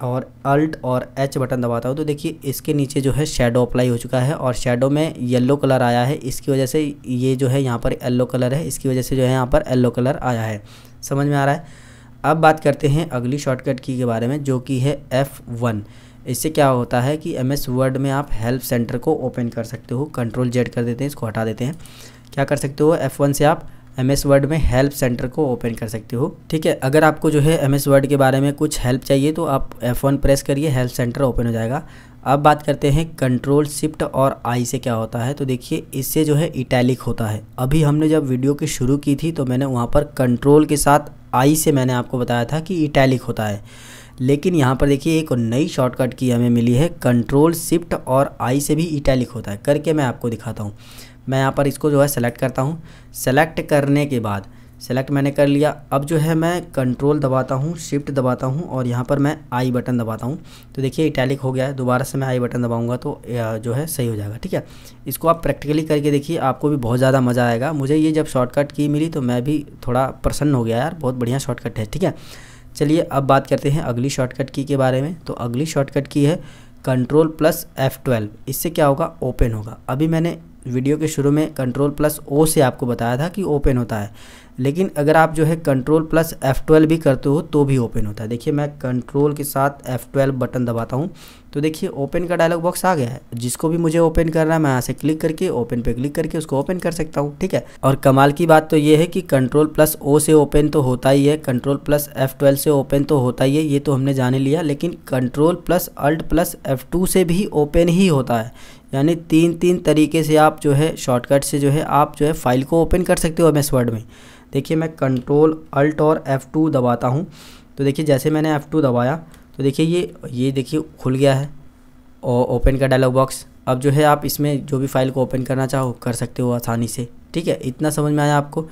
और अल्ट और एच बटन दबाता हूँ तो देखिए इसके नीचे जो है शेडो अप्लाई हो चुका है और शेडो में येलो कलर आया है इसकी वजह से ये जो है यहाँ पर येल्लो कलर है इसकी वजह से जो है यहाँ पर येल्लो कलर आया है समझ में आ रहा है अब बात करते हैं अगली शॉर्टकट की के बारे में जो कि है एफ़ वन इससे क्या होता है कि एम एस वर्ड में आप हेल्प सेंटर को ओपन कर सकते हो कंट्रोल जेड कर देते हैं इसको हटा देते हैं क्या कर सकते हो एफ़ वन से आप एम एस वर्ड में हेल्प सेंटर को ओपन कर सकते हो ठीक है अगर आपको जो है एम एस वर्ड के बारे में कुछ हेल्प चाहिए तो आप एफ़ वन प्रेस करिए हेल्प सेंटर ओपन हो जाएगा अब बात करते हैं कंट्रोल शिफ्ट और आई से क्या होता है तो देखिए इससे जो है इटैलिक होता है अभी हमने जब वीडियो की शुरू की थी तो मैंने वहाँ पर कंट्रोल के साथ आई से मैंने आपको बताया था कि इटैलिक होता है लेकिन यहाँ पर देखिए एक नई शॉर्टकट की हमें मिली है कंट्रोल शिफ्ट और आई से भी इटैलिक होता है करके मैं आपको दिखाता हूँ मैं यहाँ पर इसको जो है सेलेक्ट करता हूँ सेलेक्ट करने के बाद सेलेक्ट मैंने कर लिया अब जो है मैं कंट्रोल दबाता हूँ शिफ्ट दबाता हूँ और यहाँ पर मैं आई बटन दबाता हूँ तो देखिए इटैलिक हो गया है दोबारा से मैं आई बटन दबाऊँगा तो जो है सही हो जाएगा ठीक है इसको आप प्रैक्टिकली करके देखिए आपको भी बहुत ज़्यादा मज़ा आएगा मुझे ये जब शॉर्टकट की मिली तो मैं भी थोड़ा प्रसन्न हो गया यार बहुत बढ़िया शॉर्टकट है ठीक है चलिए अब बात करते हैं अगली शॉर्टकट की के बारे में तो अगली शॉर्टकट की है कंट्रोल प्लस एफ़ ट्वेल्व इससे क्या होगा ओपन होगा अभी मैंने वीडियो के शुरू में कंट्रोल प्लस ओ से आपको बताया था कि ओपन होता है लेकिन अगर आप जो है कंट्रोल प्लस F12 भी करते हो तो भी ओपन होता है देखिए मैं कंट्रोल के साथ F12 बटन दबाता हूँ तो देखिए ओपन का डायलॉग बॉक्स आ गया है जिसको भी मुझे ओपन करना है मैं यहाँ से क्लिक करके ओपन पे क्लिक करके उसको ओपन कर सकता हूँ ठीक है और कमाल की बात तो ये है कि कंट्रोल प्लस ओ से ओपन तो होता ही है कंट्रोल प्लस एफ ट्वेल्व से ओपन तो होता ही है ये तो हमने जाने लिया लेकिन control plus alt plus F two से भी ओपन ही होता है यानी तीन तीन तरीके से आप जो है शॉर्टकट से जो है आप जो है फाइल को ओपन कर सकते हो एम वर्ड में देखिए मैं कंट्रोल अल्ट और एफ़ टू दबाता हूँ तो देखिए जैसे मैंने एफ़ टू दबाया तो देखिए ये ये देखिए खुल गया है और ओपन का डायलॉग बॉक्स अब जो है आप इसमें जो भी फाइल को ओपन करना चाहो कर सकते हो आसानी से ठीक है इतना समझ में आया आपको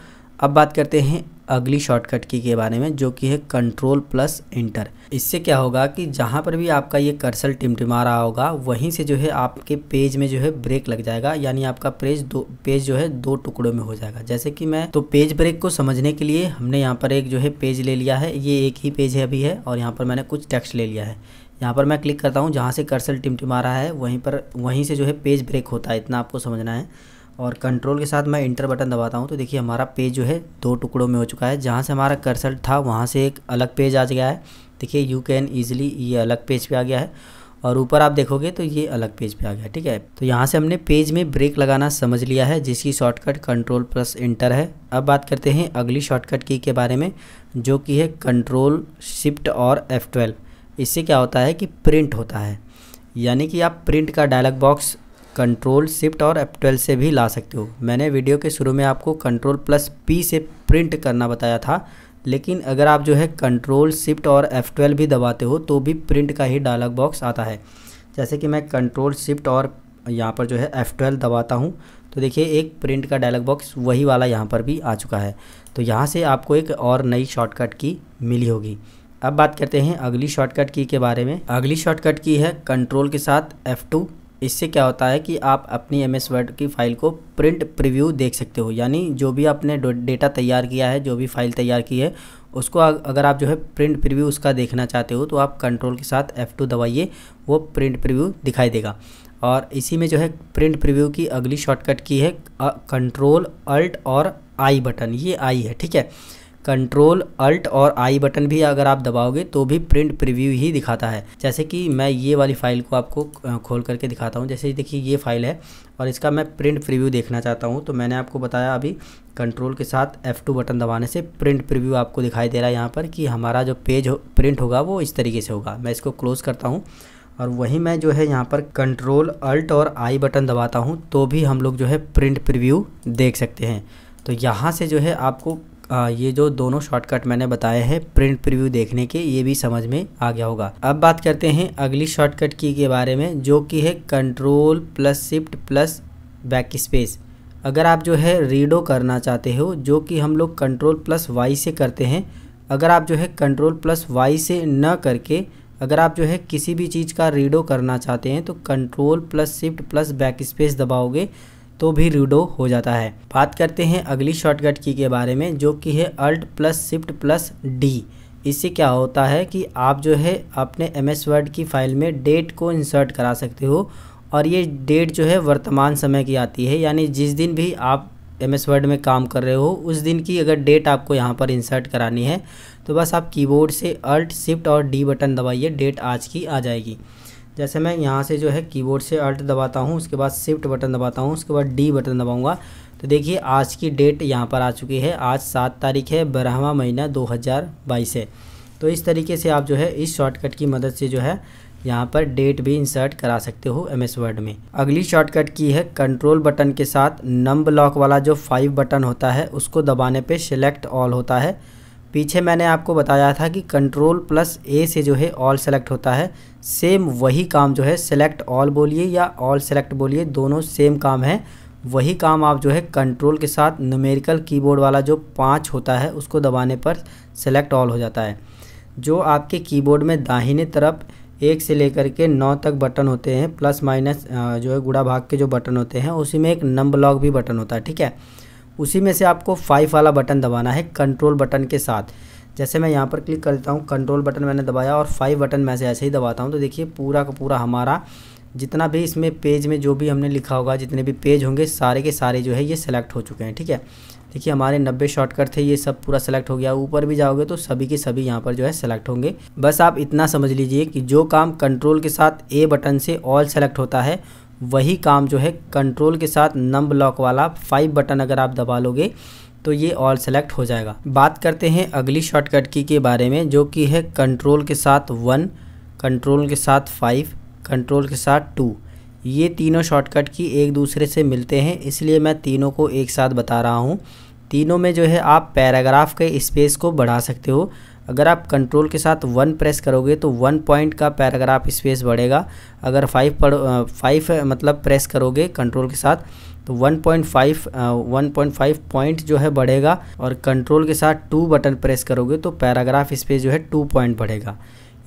अब बात करते हैं अगली शॉर्टकट की के बारे में जो कि है कंट्रोल प्लस इंटर इससे क्या होगा कि जहाँ पर भी आपका ये कर्सल टिमटिमा रहा होगा वहीं से जो है आपके पेज में जो है ब्रेक लग जाएगा यानी आपका पेज दो पेज जो है दो टुकड़ों में हो जाएगा जैसे कि मैं तो पेज ब्रेक को समझने के लिए हमने यहाँ पर एक जो है पेज ले लिया है ये एक ही पेज है अभी है और यहाँ पर मैंने कुछ टेक्स्ट ले लिया है यहाँ पर मैं क्लिक करता हूँ जहाँ से कर्सल टिमटिमा रहा है वहीं पर वहीं से जो है पेज ब्रेक होता है इतना आपको समझना है और कंट्रोल के साथ मैं इंटर बटन दबाता हूँ तो देखिए हमारा पेज जो है दो टुकड़ों में हो चुका है जहाँ से हमारा कर्सर था वहाँ से एक अलग पेज आ गया है देखिए यू कैन ईजिली ये अलग पेज पर आ गया है और ऊपर आप देखोगे तो ये अलग पेज पे आ गया ठीक है तो यहाँ से हमने पेज में ब्रेक लगाना समझ लिया है जिसकी शॉर्टकट कंट्रोल प्लस इंटर है अब बात करते हैं अगली शॉर्टकट की के बारे में जो कि है कंट्रोल शिफ्ट और एफ़ इससे क्या होता है कि प्रिंट होता है यानी कि आप प्रिंट का डायलॉग बॉक्स कंट्रोल शिफ्ट और एफ ट्वेल्व से भी ला सकते हो मैंने वीडियो के शुरू में आपको कंट्रोल प्लस पी से प्रिंट करना बताया था लेकिन अगर आप जो है कंट्रोल शिफ्ट और एफ ट्वेल्व भी दबाते हो तो भी प्रिंट का ही डायलॉग बॉक्स आता है जैसे कि मैं कंट्रोल शिफ्ट और यहाँ पर जो है एफ ट्वेल्व दबाता हूँ तो देखिए एक प्रिंट का डायलॉग बॉक्स वही वाला यहाँ पर भी आ चुका है तो यहाँ से आपको एक और नई शॉर्टकट की मिली होगी अब बात करते हैं अगली शॉर्टकट की के बारे में अगली शॉर्टकट की है कंट्रोल के साथ F2 इससे क्या होता है कि आप अपनी एम एस वर्ड की फ़ाइल को प्रिंट प्रीव्यू देख सकते हो यानी जो भी आपने डेटा तैयार किया है जो भी फ़ाइल तैयार की है उसको अगर आप जो है प्रिंट प्रीव्यू उसका देखना चाहते हो तो आप कंट्रोल के साथ एफ़ टू दबाइए वो प्रिंट प्रीव्यू दिखाई देगा और इसी में जो है प्रिंट प्रीव्यू की अगली शॉर्टकट की है कंट्रोल अल्ट और आई बटन ये आई है ठीक है कंट्रोल अल्ट और आई बटन भी अगर आप दबाओगे तो भी प्रिंट प्रीव्यू ही दिखाता है जैसे कि मैं ये वाली फ़ाइल को आपको खोल करके दिखाता हूँ जैसे देखिए ये फ़ाइल है और इसका मैं प्रिंट प्रीव्यू देखना चाहता हूँ तो मैंने आपको बताया अभी कंट्रोल के साथ F2 बटन दबाने से प्रिंट प्रीव्यू आपको दिखाई दे रहा है यहाँ पर कि हमारा जो पेज हो प्रिंट होगा वो इस तरीके से होगा मैं इसको क्लोज़ करता हूँ और वहीं मैं जो है यहाँ पर कंट्रोल अल्ट और आई बटन दबाता हूँ तो भी हम लोग जो है प्रिंट प्रीव्यू देख सकते हैं तो यहाँ से जो है आपको आ, ये जो दोनों शॉर्टकट मैंने बताए हैं प्रिंट प्रीव्यू देखने के ये भी समझ में आ गया होगा अब बात करते हैं अगली शॉर्टकट की के बारे में जो कि है control plus shift plus backspace अगर आप जो है रीडो करना चाहते हो जो कि हम लोग कंट्रोल प्लस वाई से करते हैं अगर आप जो है कंट्रोल प्लस वाई से न करके अगर आप जो है किसी भी चीज़ का रीडो करना चाहते हैं तो control plus shift plus backspace दबाओगे तो भी रूडो हो जाता है बात करते हैं अगली शॉर्टकट की के बारे में जो कि है alt plus shift plus D इससे क्या होता है कि आप जो है अपने एम एस वर्ड की फ़ाइल में डेट को इंसर्ट करा सकते हो और ये डेट जो है वर्तमान समय की आती है यानी जिस दिन भी आप एम एस वर्ड में काम कर रहे हो उस दिन की अगर डेट आपको यहाँ पर इंसर्ट करानी है तो बस आप कीबोर्ड से अल्ट शिफ्ट और डी बटन दबाइए डेट आज की आ जाएगी जैसे मैं यहाँ से जो है कीबोर्ड से अल्ट दबाता हूँ उसके बाद शिफ्ट बटन दबाता हूँ उसके बाद डी बटन दबाऊँगा तो देखिए आज की डेट यहाँ पर आ चुकी है आज सात तारीख है बारहवा महीना दो हज़ार बाईस है तो इस तरीके से आप जो है इस शॉर्टकट की मदद से जो है यहाँ पर डेट भी इंसर्ट करा सकते हो एम एस वर्ड में अगली शॉर्टकट की है कंट्रोल बटन के साथ नम ब्लॉक वाला जो फाइव बटन होता है उसको दबाने पे सेलेक्ट ऑल होता है पीछे मैंने आपको बताया था कि कंट्रोल प्लस ए से जो है ऑल सेलेक्ट होता है सेम वही काम जो है सेलेक्ट ऑल बोलिए या ऑल सेलेक्ट बोलिए दोनों सेम काम है वही काम आप जो है कंट्रोल के साथ न्यूमेरिकल कीबोर्ड वाला जो पाँच होता है उसको दबाने पर सेलेक्ट ऑल हो जाता है जो आपके कीबोर्ड में दाहिने तरफ एक से लेकर के नौ तक बटन होते हैं प्लस माइनस जो है गुड़ा भाग के जो बटन होते हैं उसी में एक नंबर लॉक भी बटन होता है ठीक है उसी में से आपको फाइव वाला बटन दबाना है कंट्रोल बटन के साथ जैसे मैं यहाँ पर क्लिक कर हूँ कंट्रोल बटन मैंने दबाया और फाइव बटन मैं से ऐसे ही दबाता हूँ तो देखिए पूरा का पूरा हमारा जितना भी इसमें पेज में जो भी हमने लिखा होगा जितने भी पेज होंगे सारे के सारे जो है ये सेलेक्ट हो चुके हैं ठीक है देखिए हमारे नब्बे शॉर्टकट थे ये सब पूरा सेलेक्ट हो गया ऊपर भी जाओगे तो सभी के सभी यहाँ पर जो है सेलेक्ट होंगे बस आप इतना समझ लीजिए कि जो काम कंट्रोल के साथ ए बटन से ऑल सेलेक्ट होता है वही काम जो है कंट्रोल के साथ नंब लॉक वाला फाइव बटन अगर आप दबा लोगे तो ये ऑल सेलेक्ट हो जाएगा बात करते हैं अगली शॉर्टकट की के बारे में जो कि है कंट्रोल के साथ वन कंट्रोल के साथ फाइव कंट्रोल के साथ टू ये तीनों शॉर्टकट की एक दूसरे से मिलते हैं इसलिए मैं तीनों को एक साथ बता रहा हूँ तीनों में जो है आप पैराग्राफ के स्पेस को बढ़ा सकते हो अगर आप कंट्रोल के साथ वन प्रेस करोगे तो वन पॉइंट का पैराग्राफ स्पेस बढ़ेगा अगर फाइव पढ़ फाइव मतलब प्रेस करोगे कंट्रोल के साथ तो 1.5 1.5 पॉइंट जो है बढ़ेगा और कंट्रोल के साथ टू बटन प्रेस करोगे तो पैराग्राफ स्पेस जो है टू पॉइंट बढ़ेगा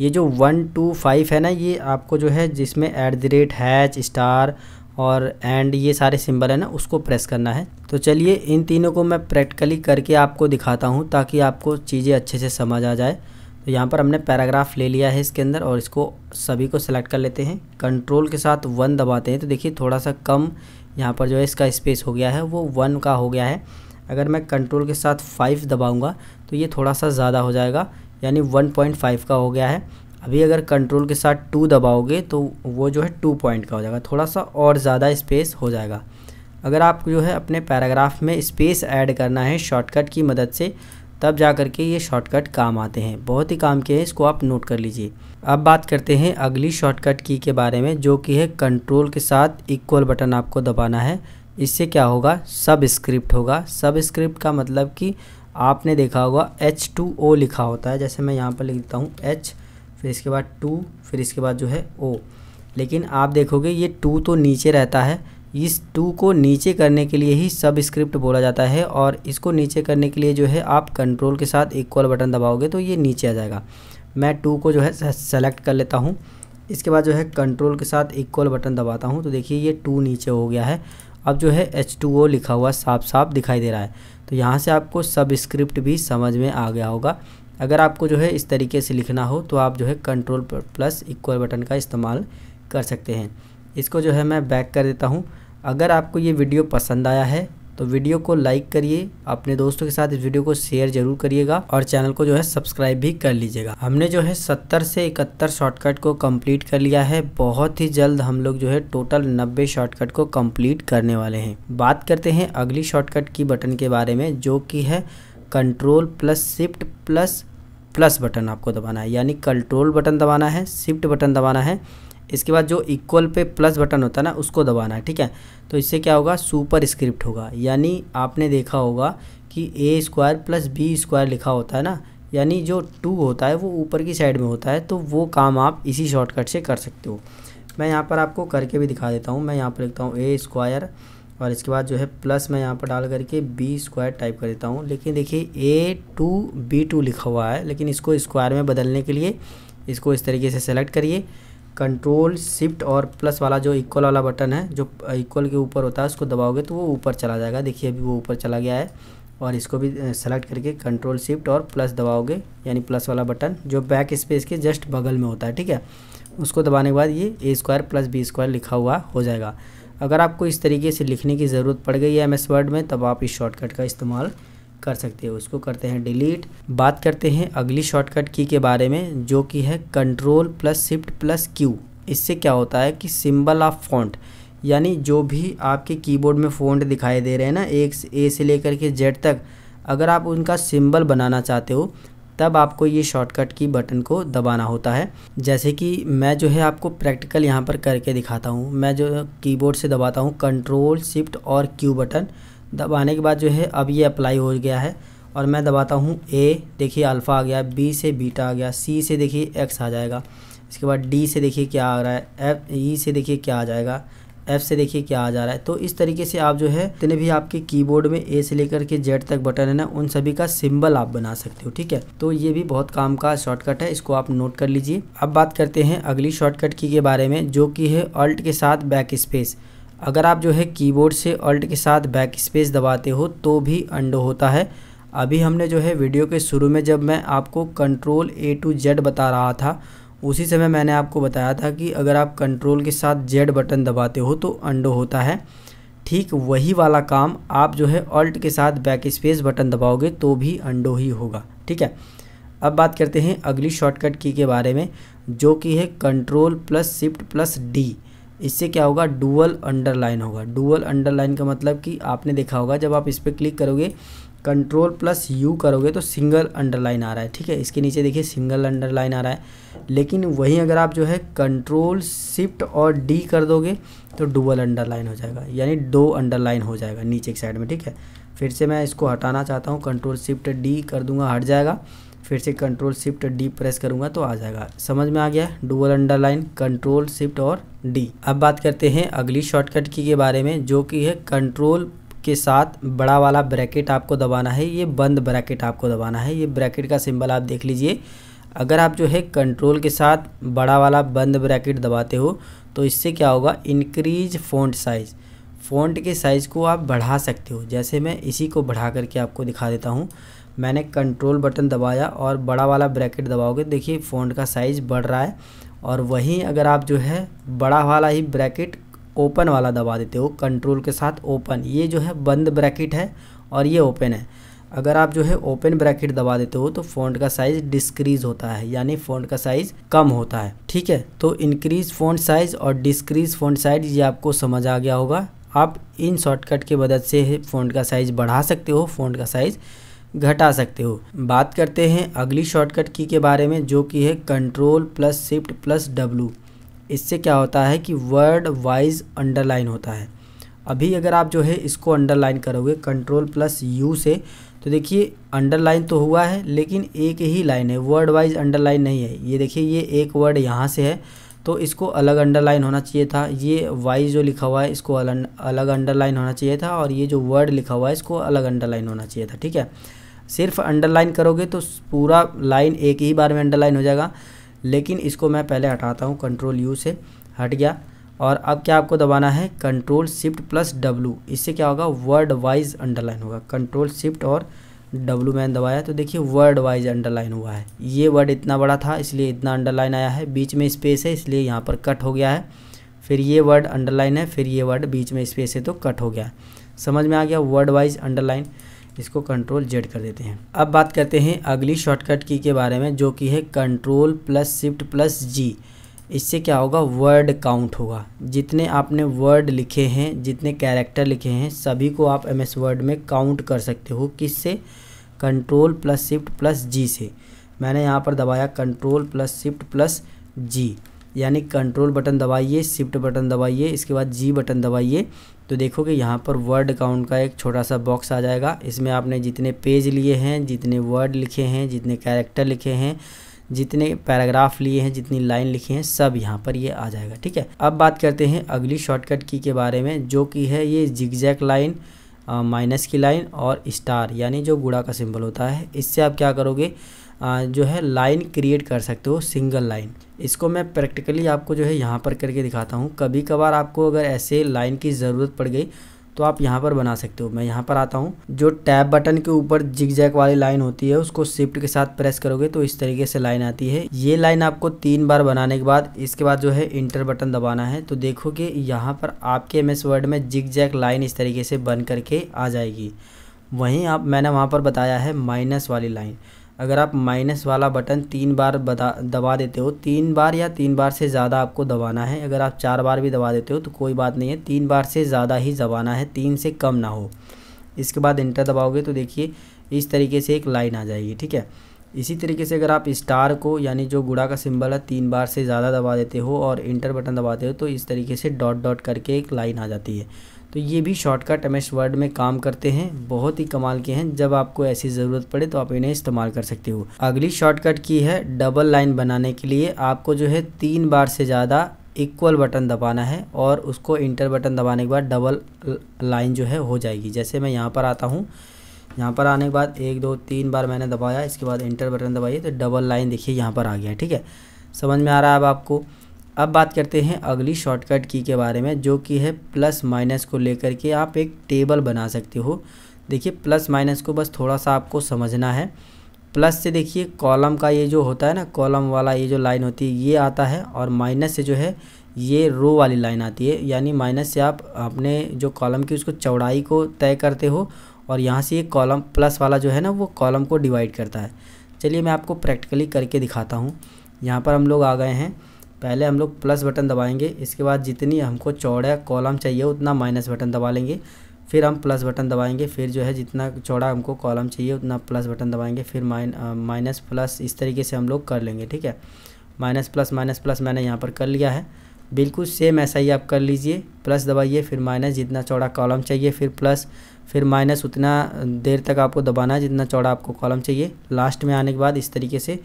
ये जो वन टू फाइव है ना ये आपको जो है जिसमें at the rate hash star और एंड ये सारे सिंबल है ना उसको प्रेस करना है तो चलिए इन तीनों को मैं प्रैक्टिकली करके आपको दिखाता हूँ ताकि आपको चीज़ें अच्छे से समझ आ जाए तो यहाँ पर हमने पैराग्राफ ले लिया है इसके अंदर और इसको सभी को सेलेक्ट कर लेते हैं कंट्रोल के साथ वन दबाते हैं तो देखिए थोड़ा सा कम यहाँ पर जो है इसका स्पेस हो गया है वो वन का हो गया है अगर मैं कंट्रोल के साथ फाइव दबाऊँगा तो ये थोड़ा सा ज़्यादा हो जाएगा यानी वन पॉइंट फाइव का हो गया है अभी अगर कंट्रोल के साथ टू दबाओगे तो वो जो है टू पॉइंट का हो जाएगा थोड़ा सा और ज़्यादा स्पेस हो जाएगा अगर आप जो है अपने पैराग्राफ में स्पेस ऐड करना है शॉर्टकट की मदद से तब जा कर के ये शॉर्टकट काम आते हैं बहुत ही काम के हैं इसको आप नोट कर लीजिए अब बात करते हैं अगली शॉर्टकट की के बारे में जो कि है कंट्रोल के साथ इक्वल बटन आपको दबाना है इससे क्या होगा सब स्क्रिप्ट होगा सब स्क्रिप्ट का मतलब कि आपने देखा होगा एच टू ओ लिखा होता है जैसे मैं यहाँ पर लिखता हूँ एच फिर इसके बाद टू फिर इसके बाद जो है ओ लेकिन आप देखोगे ये टू तो नीचे रहता है इस टू को नीचे करने के लिए ही सब स्क्रिप्ट बोला जाता है और इसको नीचे करने के लिए जो है आप कंट्रोल के साथ इक्वल बटन दबाओगे तो ये नीचे आ जाएगा मैं टू को जो है सेलेक्ट कर लेता हूँ इसके बाद जो है कंट्रोल के साथ इक्वल बटन दबाता हूँ तो देखिए ये टू नीचे हो गया है अब जो है एच टू ओ लिखा हुआ साफ साफ दिखाई दे रहा है तो यहाँ से आपको सब स्क्रिप्ट भी समझ में आ गया होगा अगर आपको जो है इस तरीके से लिखना हो तो आप जो है कंट्रोल प्लस इक्वल बटन का इस्तेमाल कर सकते हैं इसको जो है मैं बैक कर देता हूँ अगर आपको ये वीडियो पसंद आया है तो वीडियो को लाइक करिए अपने दोस्तों के साथ इस वीडियो को शेयर जरूर करिएगा और चैनल को जो है सब्सक्राइब भी कर लीजिएगा हमने जो है 70 से 71 शॉर्टकट को कंप्लीट कर लिया है बहुत ही जल्द हम लोग जो है टोटल 90 शॉर्टकट को कंप्लीट करने वाले हैं बात करते हैं अगली शॉर्टकट की बटन के बारे में जो कि है control plus shift plus plus button आपको दबाना है यानी कंट्रोल बटन दबाना है शिफ्ट बटन दबाना है इसके बाद जो इक्वल पे प्लस बटन होता है ना उसको दबाना है ठीक है तो इससे क्या होगा सुपर स्क्रिप्ट होगा यानी आपने देखा होगा कि A square plus B square लिखा होता है ना यानी जो टू होता है वो ऊपर की साइड में होता है तो वो काम आप इसी शॉर्टकट से कर सकते हो मैं यहाँ पर आपको करके भी दिखा देता हूँ मैं यहाँ पर लिखता हूँ ए स्क्वायर और इसके बाद जो है प्लस मैं यहाँ पर डाल करके बी स्क्वायर टाइप कर देता हूँ लेकिन देखिए ए टू बी टू लिखा हुआ है लेकिन इसको स्क्वायर में बदलने के लिए इसको इस तरीके से सेलेक्ट करिए कंट्रोल शिफ्ट और प्लस वाला जो इक्वल वाला बटन है जो इक्वल के ऊपर होता है उसको दबाओगे तो वो ऊपर चला जाएगा देखिए अभी वो ऊपर चला गया है और इसको भी सेलेक्ट करके कंट्रोल शिफ्ट और प्लस दबाओगे यानी प्लस वाला बटन जो बैक स्पेस के जस्ट बगल में होता है ठीक है उसको दबाने के बाद ये A square plus B square लिखा हुआ हो जाएगा अगर आपको इस तरीके से लिखने की ज़रूरत पड़ गई है एम एस वर्ड में तब आप इस शॉर्टकट का इस्तेमाल कर सकते हो उसको करते हैं डिलीट बात करते हैं अगली शॉर्टकट की के बारे में जो कि है control plus shift plus Q इससे क्या होता है कि सिंबल ऑफ फॉन्ट यानी जो भी आपके कीबोर्ड में फॉन्ट दिखाई दे रहे हैं ना एक ए से लेकर के जेड तक अगर आप उनका सिंबल बनाना चाहते हो तब आपको ये शॉर्टकट की बटन को दबाना होता है जैसे कि मैं जो है आपको प्रैक्टिकल यहाँ पर करके दिखाता हूँ मैं जो कीबोर्ड से दबाता हूँ कंट्रोल शिफ्ट और क्यू बटन दबाने के बाद जो है अब ये अप्लाई हो गया है और मैं दबाता हूँ ए देखिए अल्फ़ा आ गया बी से बीटा आ गया सी से देखिए एक्स आ जाएगा इसके बाद डी से देखिए क्या आ रहा है एफ ई e से देखिए क्या आ जाएगा एफ से देखिए क्या आ जा रहा है तो इस तरीके से आप जो है जितने भी आपके कीबोर्ड में ए से लेकर के जेड तक बटन है ना उन सभी का सिंबल आप बना सकते हो ठीक है तो ये भी बहुत काम का शॉर्टकट है इसको आप नोट कर लीजिए अब बात करते हैं अगली शॉर्टकट की के बारे में जो कि है अल्ट के साथ बैक स्पेस अगर आप जो है कीबोर्ड से अल्ट के साथ बैक स्पेस दबाते हो तो भी अंडो होता है अभी हमने जो है वीडियो के शुरू में जब मैं आपको कंट्रोल ए टू जेड बता रहा था उसी समय मैंने आपको बताया था कि अगर आप कंट्रोल के साथ जेड बटन दबाते हो तो अंडो होता है ठीक वही वाला काम आप जो है ऑल्ट के साथ बैक स्पेस बटन दबाओगे तो भी अंडो ही होगा ठीक है अब बात करते हैं अगली शॉर्टकट की के बारे में जो कि है control plus shift plus D इससे क्या होगा डुअल अंडरलाइन होगा डुअल अंडरलाइन का मतलब कि आपने देखा होगा जब आप इस पर क्लिक करोगे कंट्रोल प्लस यू करोगे तो सिंगल अंडरलाइन आ रहा है ठीक है इसके नीचे देखिए सिंगल अंडरलाइन आ रहा है लेकिन वहीं अगर आप जो है कंट्रोल शिफ्ट और डी कर दोगे तो डुबल अंडरलाइन हो जाएगा यानी दो अंडरलाइन हो जाएगा नीचे की साइड में ठीक है फिर से मैं इसको हटाना चाहता हूँ कंट्रोल शिफ्ट डी कर दूंगा हट जाएगा फिर से कंट्रोल शिफ्ट डी प्रेस करूँगा तो आ जाएगा समझ में आ गया डुबल अंडरलाइन कंट्रोल शिफ्ट और डी अब बात करते हैं अगली शॉर्टकट की के बारे में जो कि है कंट्रोल के साथ बड़ा वाला ब्रैकेट आपको दबाना है ये बंद ब्रैकेट आपको दबाना है ये ब्रैकेट का सिंबल आप देख लीजिए अगर आप जो है कंट्रोल के साथ बड़ा वाला बंद ब्रैकेट दबाते हो तो इससे क्या होगा इंक्रीज फोन साइज़ फ़ॉन्ट के साइज़ को आप बढ़ा सकते हो जैसे मैं इसी को बढ़ा करके आपको दिखा देता हूँ मैंने कंट्रोल बटन दबाया और बड़ा वाला ब्रैकेट दबाओगे देखिए फ़ॉन्ट का साइज़ बढ़ रहा है और वहीं अगर आप जो है बड़ा वाला ही ब्रैकेट ओपन वाला दबा देते हो कंट्रोल के साथ ओपन ये जो है बंद ब्रैकेट है और ये ओपन है अगर आप जो है ओपन ब्रैकेट दबा देते हो तो फ़ॉन्ट का साइज़ डिस्क्रीज होता है यानी फ़ॉन्ट का साइज़ कम होता है ठीक है तो इंक्रीज फ़ॉन्ट साइज़ और डिस्क्रीज फ़ॉन्ट साइज़ ये आपको समझ आ गया होगा आप इन शॉर्टकट की मदद से फ़ॉन्ट का साइज़ बढ़ा सकते हो फ़ॉन्ट का साइज़ घटा सकते हो बात करते हैं अगली शॉर्टकट की के बारे में जो कि है control plus shift plus W इससे क्या होता है कि वर्ड वाइज अंडरलाइन होता है अभी अगर आप जो है इसको अंडरलाइन करोगे कंट्रोल प्लस यू से तो देखिए अंडरलाइन तो हुआ है लेकिन एक ही लाइन है वर्ड वाइज अंडरलाइन नहीं है ये देखिए ये एक वर्ड यहाँ से है तो इसको अलग अंडरलाइन होना चाहिए था ये वाइज जो लिखा हुआ है इसको अलग अंडरलाइन होना चाहिए था और ये जो वर्ड लिखा हुआ है इसको अलग अंडरलाइन होना चाहिए था ठीक है सिर्फ अंडरलाइन करोगे तो पूरा लाइन एक ही बार में अंडरलाइन हो जाएगा लेकिन इसको मैं पहले हटाता हूँ कंट्रोल यू से हट गया और अब क्या आपको दबाना है कंट्रोल शिफ्ट प्लस डब्लू इससे क्या होगा वर्ड वाइज अंडरलाइन होगा कंट्रोल शिफ्ट और डब्लू मैंने दबाया तो देखिए वर्ड वाइज अंडरलाइन हुआ है ये वर्ड इतना बड़ा था इसलिए इतना अंडरलाइन आया है बीच में स्पेस है इसलिए यहाँ पर कट हो गया है फिर ये वर्ड अंडरलाइन है फिर ये वर्ड बीच में स्पेस है तो कट हो गया है समझ में आ गया वर्ड वाइज अंडरलाइन इसको कंट्रोल जेड कर देते हैं अब बात करते हैं अगली शॉर्टकट की के बारे में जो कि है control plus shift plus G इससे क्या होगा वर्ड काउंट होगा जितने आपने वर्ड लिखे हैं जितने कैरेक्टर लिखे हैं सभी को आप एम एस वर्ड में काउंट कर सकते हो किससे control plus shift plus G से मैंने यहाँ पर दबाया control plus shift plus G यानी कंट्रोल बटन दबाइए शिफ्ट बटन दबाइए इसके बाद जी बटन दबाइए तो देखोगे यहाँ पर वर्ड काउंट का एक छोटा सा बॉक्स आ जाएगा इसमें आपने जितने पेज लिए हैं जितने वर्ड लिखे हैं जितने कैरेक्टर लिखे हैं जितने पैराग्राफ लिए हैं जितनी लाइन लिखी हैं सब यहाँ पर ये आ जाएगा ठीक है अब बात करते हैं अगली शॉर्टकट की के बारे में जो कि है ये जिगजैक लाइन माइनस की लाइन और स्टार यानी जो गुड़ा का सिंबल होता है इससे आप क्या करोगे जो है लाइन क्रिएट कर सकते हो सिंगल लाइन इसको मैं प्रैक्टिकली आपको जो है यहाँ पर करके दिखाता हूँ कभी कभार आपको अगर ऐसे लाइन की ज़रूरत पड़ गई तो आप यहाँ पर बना सकते हो मैं यहाँ पर आता हूँ जो टैब बटन के ऊपर जिग जैक वाली लाइन होती है उसको शिफ्ट के साथ प्रेस करोगे तो इस तरीके से लाइन आती है ये लाइन आपको तीन बार बनाने के बाद इसके बाद जो है इंटर बटन दबाना है तो देखो कि यहाँ पर आपके एम वर्ड में जिग जैक लाइन इस तरीके से बन करके आ जाएगी वहीं आप मैंने वहाँ पर बताया है माइनस वाली लाइन अगर आप माइनस वाला बटन तीन बार बता दबा देते हो तीन बार या तीन बार से ज़्यादा आपको दबाना है अगर आप चार बार भी दबा देते हो तो कोई बात नहीं है तीन बार से ज़्यादा ही दबाना है तीन से कम ना हो इसके बाद इंटर दबाओगे तो देखिए इस तरीके से एक लाइन आ जाएगी ठीक है इसी तरीके से अगर आप स्टार को यानी जो गुड़ा का सिंबल है तीन बार से ज़्यादा दबा देते हो और इंटर बटन दबाते हो तो इस तरीके से डॉट डॉट करके एक लाइन आ जाती है तो ये भी शॉर्टकट एम एस वर्ड में काम करते हैं बहुत ही कमाल के हैं जब आपको ऐसी ज़रूरत पड़े तो आप इन्हें इस्तेमाल कर सकते हो अगली शॉर्टकट की है डबल लाइन बनाने के लिए आपको जो है तीन बार से ज़्यादा इक्वल बटन दबाना है और उसको इंटर बटन दबाने के बाद डबल लाइन जो है हो जाएगी जैसे मैं यहाँ पर आता हूँ यहाँ पर आने के बाद एक दो तीन बार मैंने दबाया इसके बाद इंटर बटन दबाइए तो डबल लाइन देखिए यहाँ पर आ गया ठीक है समझ में आ रहा है अब आपको अब बात करते हैं अगली शॉर्टकट की के बारे में जो कि है प्लस माइनस को लेकर के आप एक टेबल बना सकते हो देखिए प्लस माइनस को बस थोड़ा सा आपको समझना है प्लस से देखिए कॉलम का ये जो होता है ना कॉलम वाला ये जो लाइन होती है ये आता है और माइनस से जो है ये रो वाली लाइन आती है यानी माइनस से आप अपने जो कॉलम की उसको चौड़ाई को तय करते हो और यहाँ से ये कॉलम प्लस वाला जो है ना वो कॉलम को डिवाइड करता है चलिए मैं आपको प्रैक्टिकली करके दिखाता हूँ यहाँ पर हम लोग आ गए हैं पहले हम लोग प्लस बटन दबाएंगे इसके बाद जितनी हमको चौड़ा कॉलम चाहिए उतना माइनस बटन दबा लेंगे फिर हम प्लस बटन दबाएंगे फिर जो है जितना चौड़ा हमको कॉलम चाहिए उतना प्लस बटन दबाएंगे फिर माइन माइनस प्लस इस तरीके से हम लोग कर लेंगे ठीक है माइनस प्लस माइनस प्लस मैंने यहाँ पर कर लिया है बिल्कुल सेम ऐसा ही आप कर लीजिए प्लस दबाइए फिर माइनस जितना चौड़ा कॉलम चाहिए फिर प्लस फिर माइनस उतना देर तक आपको दबाना है जितना चौड़ा आपको कॉलम चाहिए लास्ट में आने के बाद इस तरीके से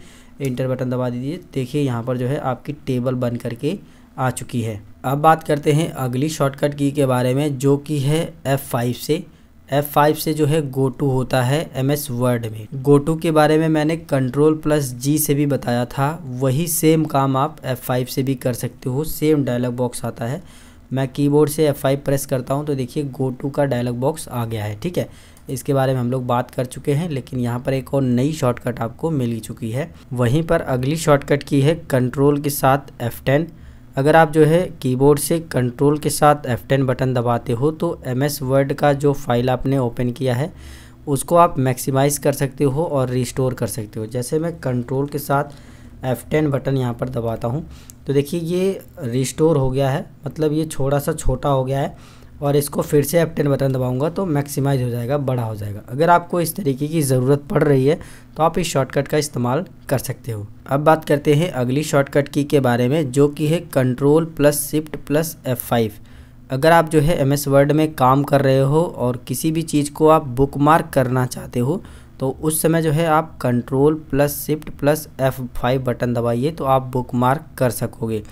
इंटर बटन दबा दीजिए देखिए यहाँ पर जो है आपकी टेबल बन करके आ चुकी है अब बात करते हैं अगली शॉर्टकट की के बारे में जो कि है F5 से F5 से जो है गो टू होता है एम एस वर्ड में गो टू के बारे में मैंने कंट्रोल प्लस जी से भी बताया था वही सेम काम आप F5 से भी कर सकते हो सेम डायलॉग बॉक्स आता है मैं कीबोर्ड से F5 प्रेस करता हूँ तो देखिए गो टू का डायलॉग बॉक्स आ गया है ठीक है इसके बारे में हम लोग बात कर चुके हैं लेकिन यहाँ पर एक और नई शॉर्टकट आपको मिल चुकी है वहीं पर अगली शॉर्टकट की है कंट्रोल के साथ F10 अगर आप जो है कीबोर्ड से कंट्रोल के साथ F10 बटन दबाते हो तो एम एस वर्ड का जो फाइल आपने ओपन किया है उसको आप मैक्सिमाइज़ कर सकते हो और रिस्टोर कर सकते हो जैसे मैं कंट्रोल के साथ F10 बटन यहाँ पर दबाता हूँ तो देखिए ये रिस्टोर हो गया है मतलब ये छोटा सा छोटा हो गया है और इसको फिर से एफ बटन दबाऊंगा तो मैक्सिमाइज हो जाएगा बड़ा हो जाएगा अगर आपको इस तरीके की ज़रूरत पड़ रही है तो आप इस शॉर्टकट का इस्तेमाल कर सकते हो अब बात करते हैं अगली शॉर्टकट की के बारे में जो कि है control plus shift plus F five अगर आप जो है एम एस वर्ड में काम कर रहे हो और किसी भी चीज़ को आप बुक मार्क करना चाहते हो तो उस समय जो है आप control plus shift plus F five button दबाइए तो आप बुक मार्क कर सकोगे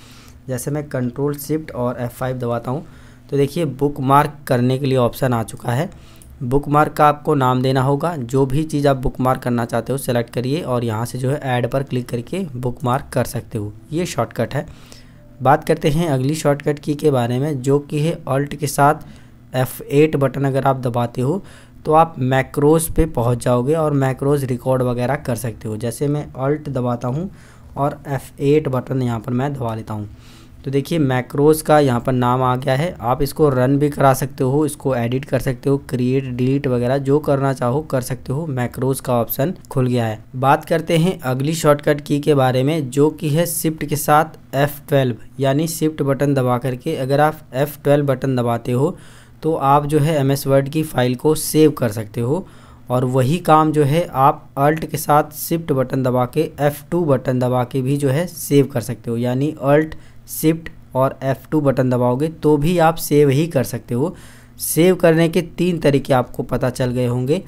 जैसे मैं कंट्रोल शिफ्ट और एफ़ फाइव दबाता हूँ तो देखिए बुक मार्क करने के लिए ऑप्शन आ चुका है बुक मार्क का आपको नाम देना होगा जो भी चीज़ आप बुक मार्क करना चाहते हो सेलेक्ट करिए और यहाँ से जो है ऐड पर क्लिक करके बुक मार्क कर सकते हो ये शॉर्टकट है बात करते हैं अगली शॉर्टकट की के बारे में जो कि है ऑल्ट के साथ F8 बटन अगर आप दबाते हो तो आप मैक्रोज पे पहुंच जाओगे और मैक्रोज रिकॉर्ड वगैरह कर सकते हो जैसे मैं अल्ट दबाता हूँ और F8 बटन यहाँ पर मैं दबा लेता हूँ तो देखिए मैक्रोज का यहाँ पर नाम आ गया है आप इसको रन भी करा सकते हो इसको एडिट कर सकते हो क्रिएट डिलीट वगैरह जो करना चाहो कर सकते हो मैक्रोज का ऑप्शन खुल गया है बात करते हैं अगली शॉर्टकट की के बारे में जो कि है शिफ्ट के साथ F12 यानी शिफ्ट बटन दबा करके अगर आप F12 बटन दबाते हो तो आप जो है एम एस वर्ड की फ़ाइल को सेव कर सकते हो और वही काम जो है आप अल्ट के साथ शिफ्ट बटन दबा के एफ़ टू बटन दबा के भी जो है सेव कर सकते हो यानी अल्ट शिफ्ट और एफ़ टू बटन दबाओगे तो भी आप सेव ही कर सकते हो सेव करने के तीन तरीके आपको पता चल गए होंगे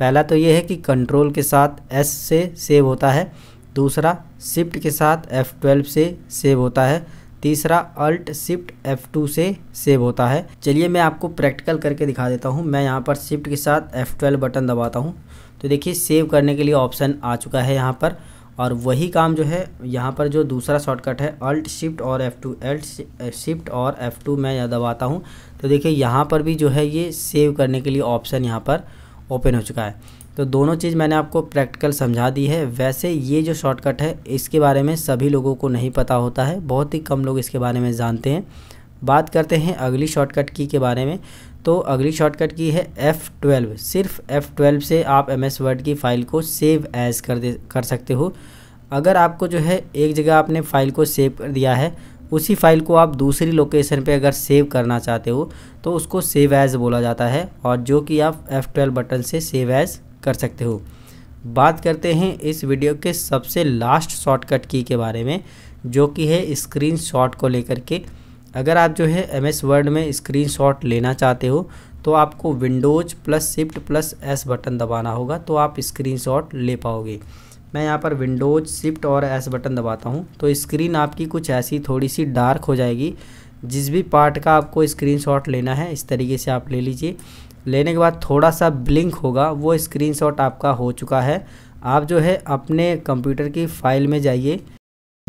पहला तो ये है कि कंट्रोल के साथ एस से सेव होता है दूसरा शिफ्ट के साथ ट्वेल्व से सेव होता है तीसरा अल्ट शिफ्ट F2 से सेव होता है चलिए मैं आपको प्रैक्टिकल करके दिखा देता हूँ मैं यहाँ पर शिफ्ट के साथ F12 बटन दबाता हूँ तो देखिए सेव करने के लिए ऑप्शन आ चुका है यहाँ पर और वही काम जो है यहाँ पर जो दूसरा शॉर्टकट है अल्ट शिफ्ट और एफ़ टू अल्ट शिफ्ट और एफ़ टू मैं यहाँ दबाता हूँ तो देखिए यहाँ पर भी जो है ये सेव करने के लिए ऑप्शन यहाँ पर ओपन हो चुका है तो दोनों चीज़ मैंने आपको प्रैक्टिकल समझा दी है वैसे ये जो शॉर्टकट है इसके बारे में सभी लोगों को नहीं पता होता है बहुत ही कम लोग इसके बारे में जानते हैं बात करते हैं अगली शॉर्टकट की के बारे में तो अगली शॉर्टकट की है F12 सिर्फ F12 से आप एम एस वर्ड की फ़ाइल को सेव एज कर दे कर सकते हो अगर आपको जो है एक जगह आपने फ़ाइल को सेव कर दिया है उसी फ़ाइल को आप दूसरी लोकेशन पे अगर सेव करना चाहते हो तो उसको सेव एज़ बोला जाता है और जो कि आप F12 बटन से सेव एज़ कर सकते हो बात करते हैं इस वीडियो के सबसे लास्ट शॉर्टकट की के बारे में जो कि है स्क्रीन शॉट को लेकर के अगर आप जो है एम एस वर्ड में स्क्रीन शॉट लेना चाहते हो तो आपको Windows plus shift plus S button दबाना होगा तो आप स्क्रीन शॉट ले पाओगे मैं यहाँ पर विंडोज शिफ्ट और एस बटन दबाता हूँ तो स्क्रीन आपकी कुछ ऐसी थोड़ी सी डार्क हो जाएगी जिस भी पार्ट का आपको स्क्रीन शॉट लेना है इस तरीके से आप ले लीजिए लेने के बाद थोड़ा सा ब्लिंक होगा वो स्क्रीनशॉट आपका हो चुका है आप जो है अपने कंप्यूटर की फाइल में जाइए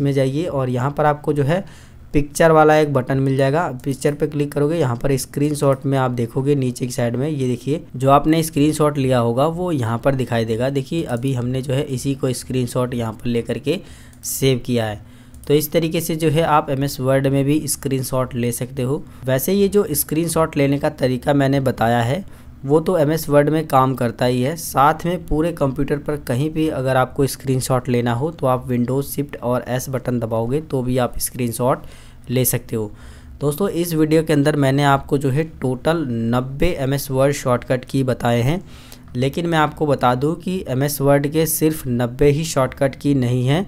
में जाइए और यहाँ पर आपको जो है पिक्चर वाला एक बटन मिल जाएगा पिक्चर पे क्लिक करोगे यहाँ पर स्क्रीनशॉट में आप देखोगे नीचे की साइड में ये देखिए जो आपने स्क्रीनशॉट लिया होगा वो यहाँ पर दिखाई देगा देखिए अभी हमने जो है इसी को स्क्रीनशॉट यहाँ पर लेकर के सेव किया है तो इस तरीके से जो है आप एम एस वर्ड में भी स्क्रीनशॉट ले सकते हो वैसे ये जो स्क्रीनशॉट लेने का तरीका मैंने बताया है वो तो एम एस वर्ड में काम करता ही है साथ में पूरे कंप्यूटर पर कहीं भी अगर आपको स्क्रीनशॉट लेना हो तो आप विंडोज़ शिफ्ट और एस बटन दबाओगे तो भी आप स्क्रीनशॉट ले सकते हो दोस्तों इस वीडियो के अंदर मैंने आपको जो है टोटल नब्बे एम एस वर्ड शॉर्टकट की बताए हैं लेकिन मैं आपको बता दूं कि एम एस वर्ड के सिर्फ नब्बे ही शॉर्टकट की नहीं हैं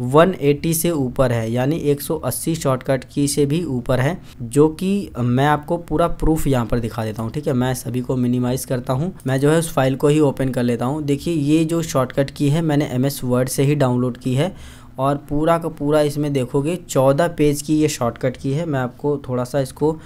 180 से ऊपर है यानी 180 शॉर्टकट की से भी ऊपर है जो कि मैं आपको पूरा प्रूफ यहाँ पर दिखा देता हूँ ठीक है मैं सभी को मिनिमाइज़ करता हूँ मैं जो है उस फाइल को ही ओपन कर लेता हूँ देखिए ये जो शॉर्टकट की है मैंने एम वर्ड से ही डाउनलोड की है और पूरा का पूरा इसमें देखोगे चौदह पेज की ये शॉर्टकट की है मैं आपको थोड़ा सा इसको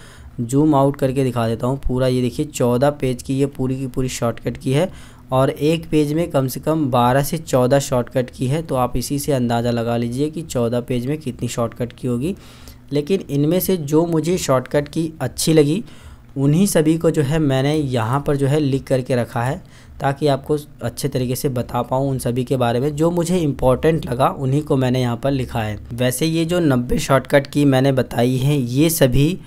जूम आउट करके दिखा देता हूँ पूरा ये देखिए चौदह पेज की ये पूरी की पूरी शॉर्टकट की है और एक पेज में कम से कम 12 से 14 शॉर्टकट की है तो आप इसी से अंदाज़ा लगा लीजिए कि 14 पेज में कितनी शॉर्टकट की होगी लेकिन इनमें से जो मुझे शॉर्टकट की अच्छी लगी उन्हीं सभी को जो है मैंने यहाँ पर जो है लिख करके रखा है ताकि आपको अच्छे तरीके से बता पाऊँ उन सभी के बारे में जो मुझे इम्पॉर्टेंट लगा उन्हीं को मैंने यहाँ पर लिखा है वैसे ये जो नब्बे शॉर्टकट की मैंने बताई हैं ये सभी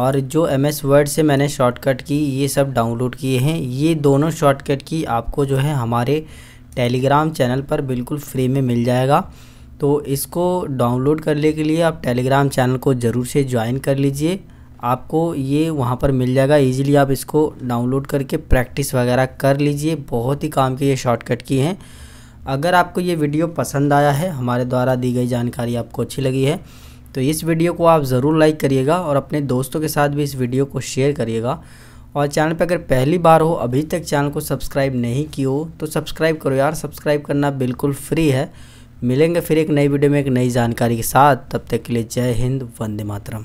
और जो एम एस वर्ड से मैंने शॉर्टकट की ये सब डाउनलोड किए हैं ये दोनों शॉर्टकट की आपको जो है हमारे टेलीग्राम चैनल पर बिल्कुल फ्री में मिल जाएगा तो इसको डाउनलोड करने के लिए आप टेलीग्राम चैनल को ज़रूर से ज्वाइन कर लीजिए आपको ये वहाँ पर मिल जाएगा इजीली आप इसको डाउनलोड करके प्रैक्टिस वगैरह कर लीजिए बहुत ही काम के ये शॉर्टकट की हैं अगर आपको ये वीडियो पसंद आया है हमारे द्वारा दी गई जानकारी आपको अच्छी लगी है तो इस वीडियो को आप ज़रूर लाइक करिएगा और अपने दोस्तों के साथ भी इस वीडियो को शेयर करिएगा और चैनल पर अगर पहली बार हो अभी तक चैनल को सब्सक्राइब नहीं की हो तो सब्सक्राइब करो यार सब्सक्राइब करना बिल्कुल फ्री है मिलेंगे फिर एक नई वीडियो में एक नई जानकारी के साथ तब तक के लिए जय हिंद वंदे मातरम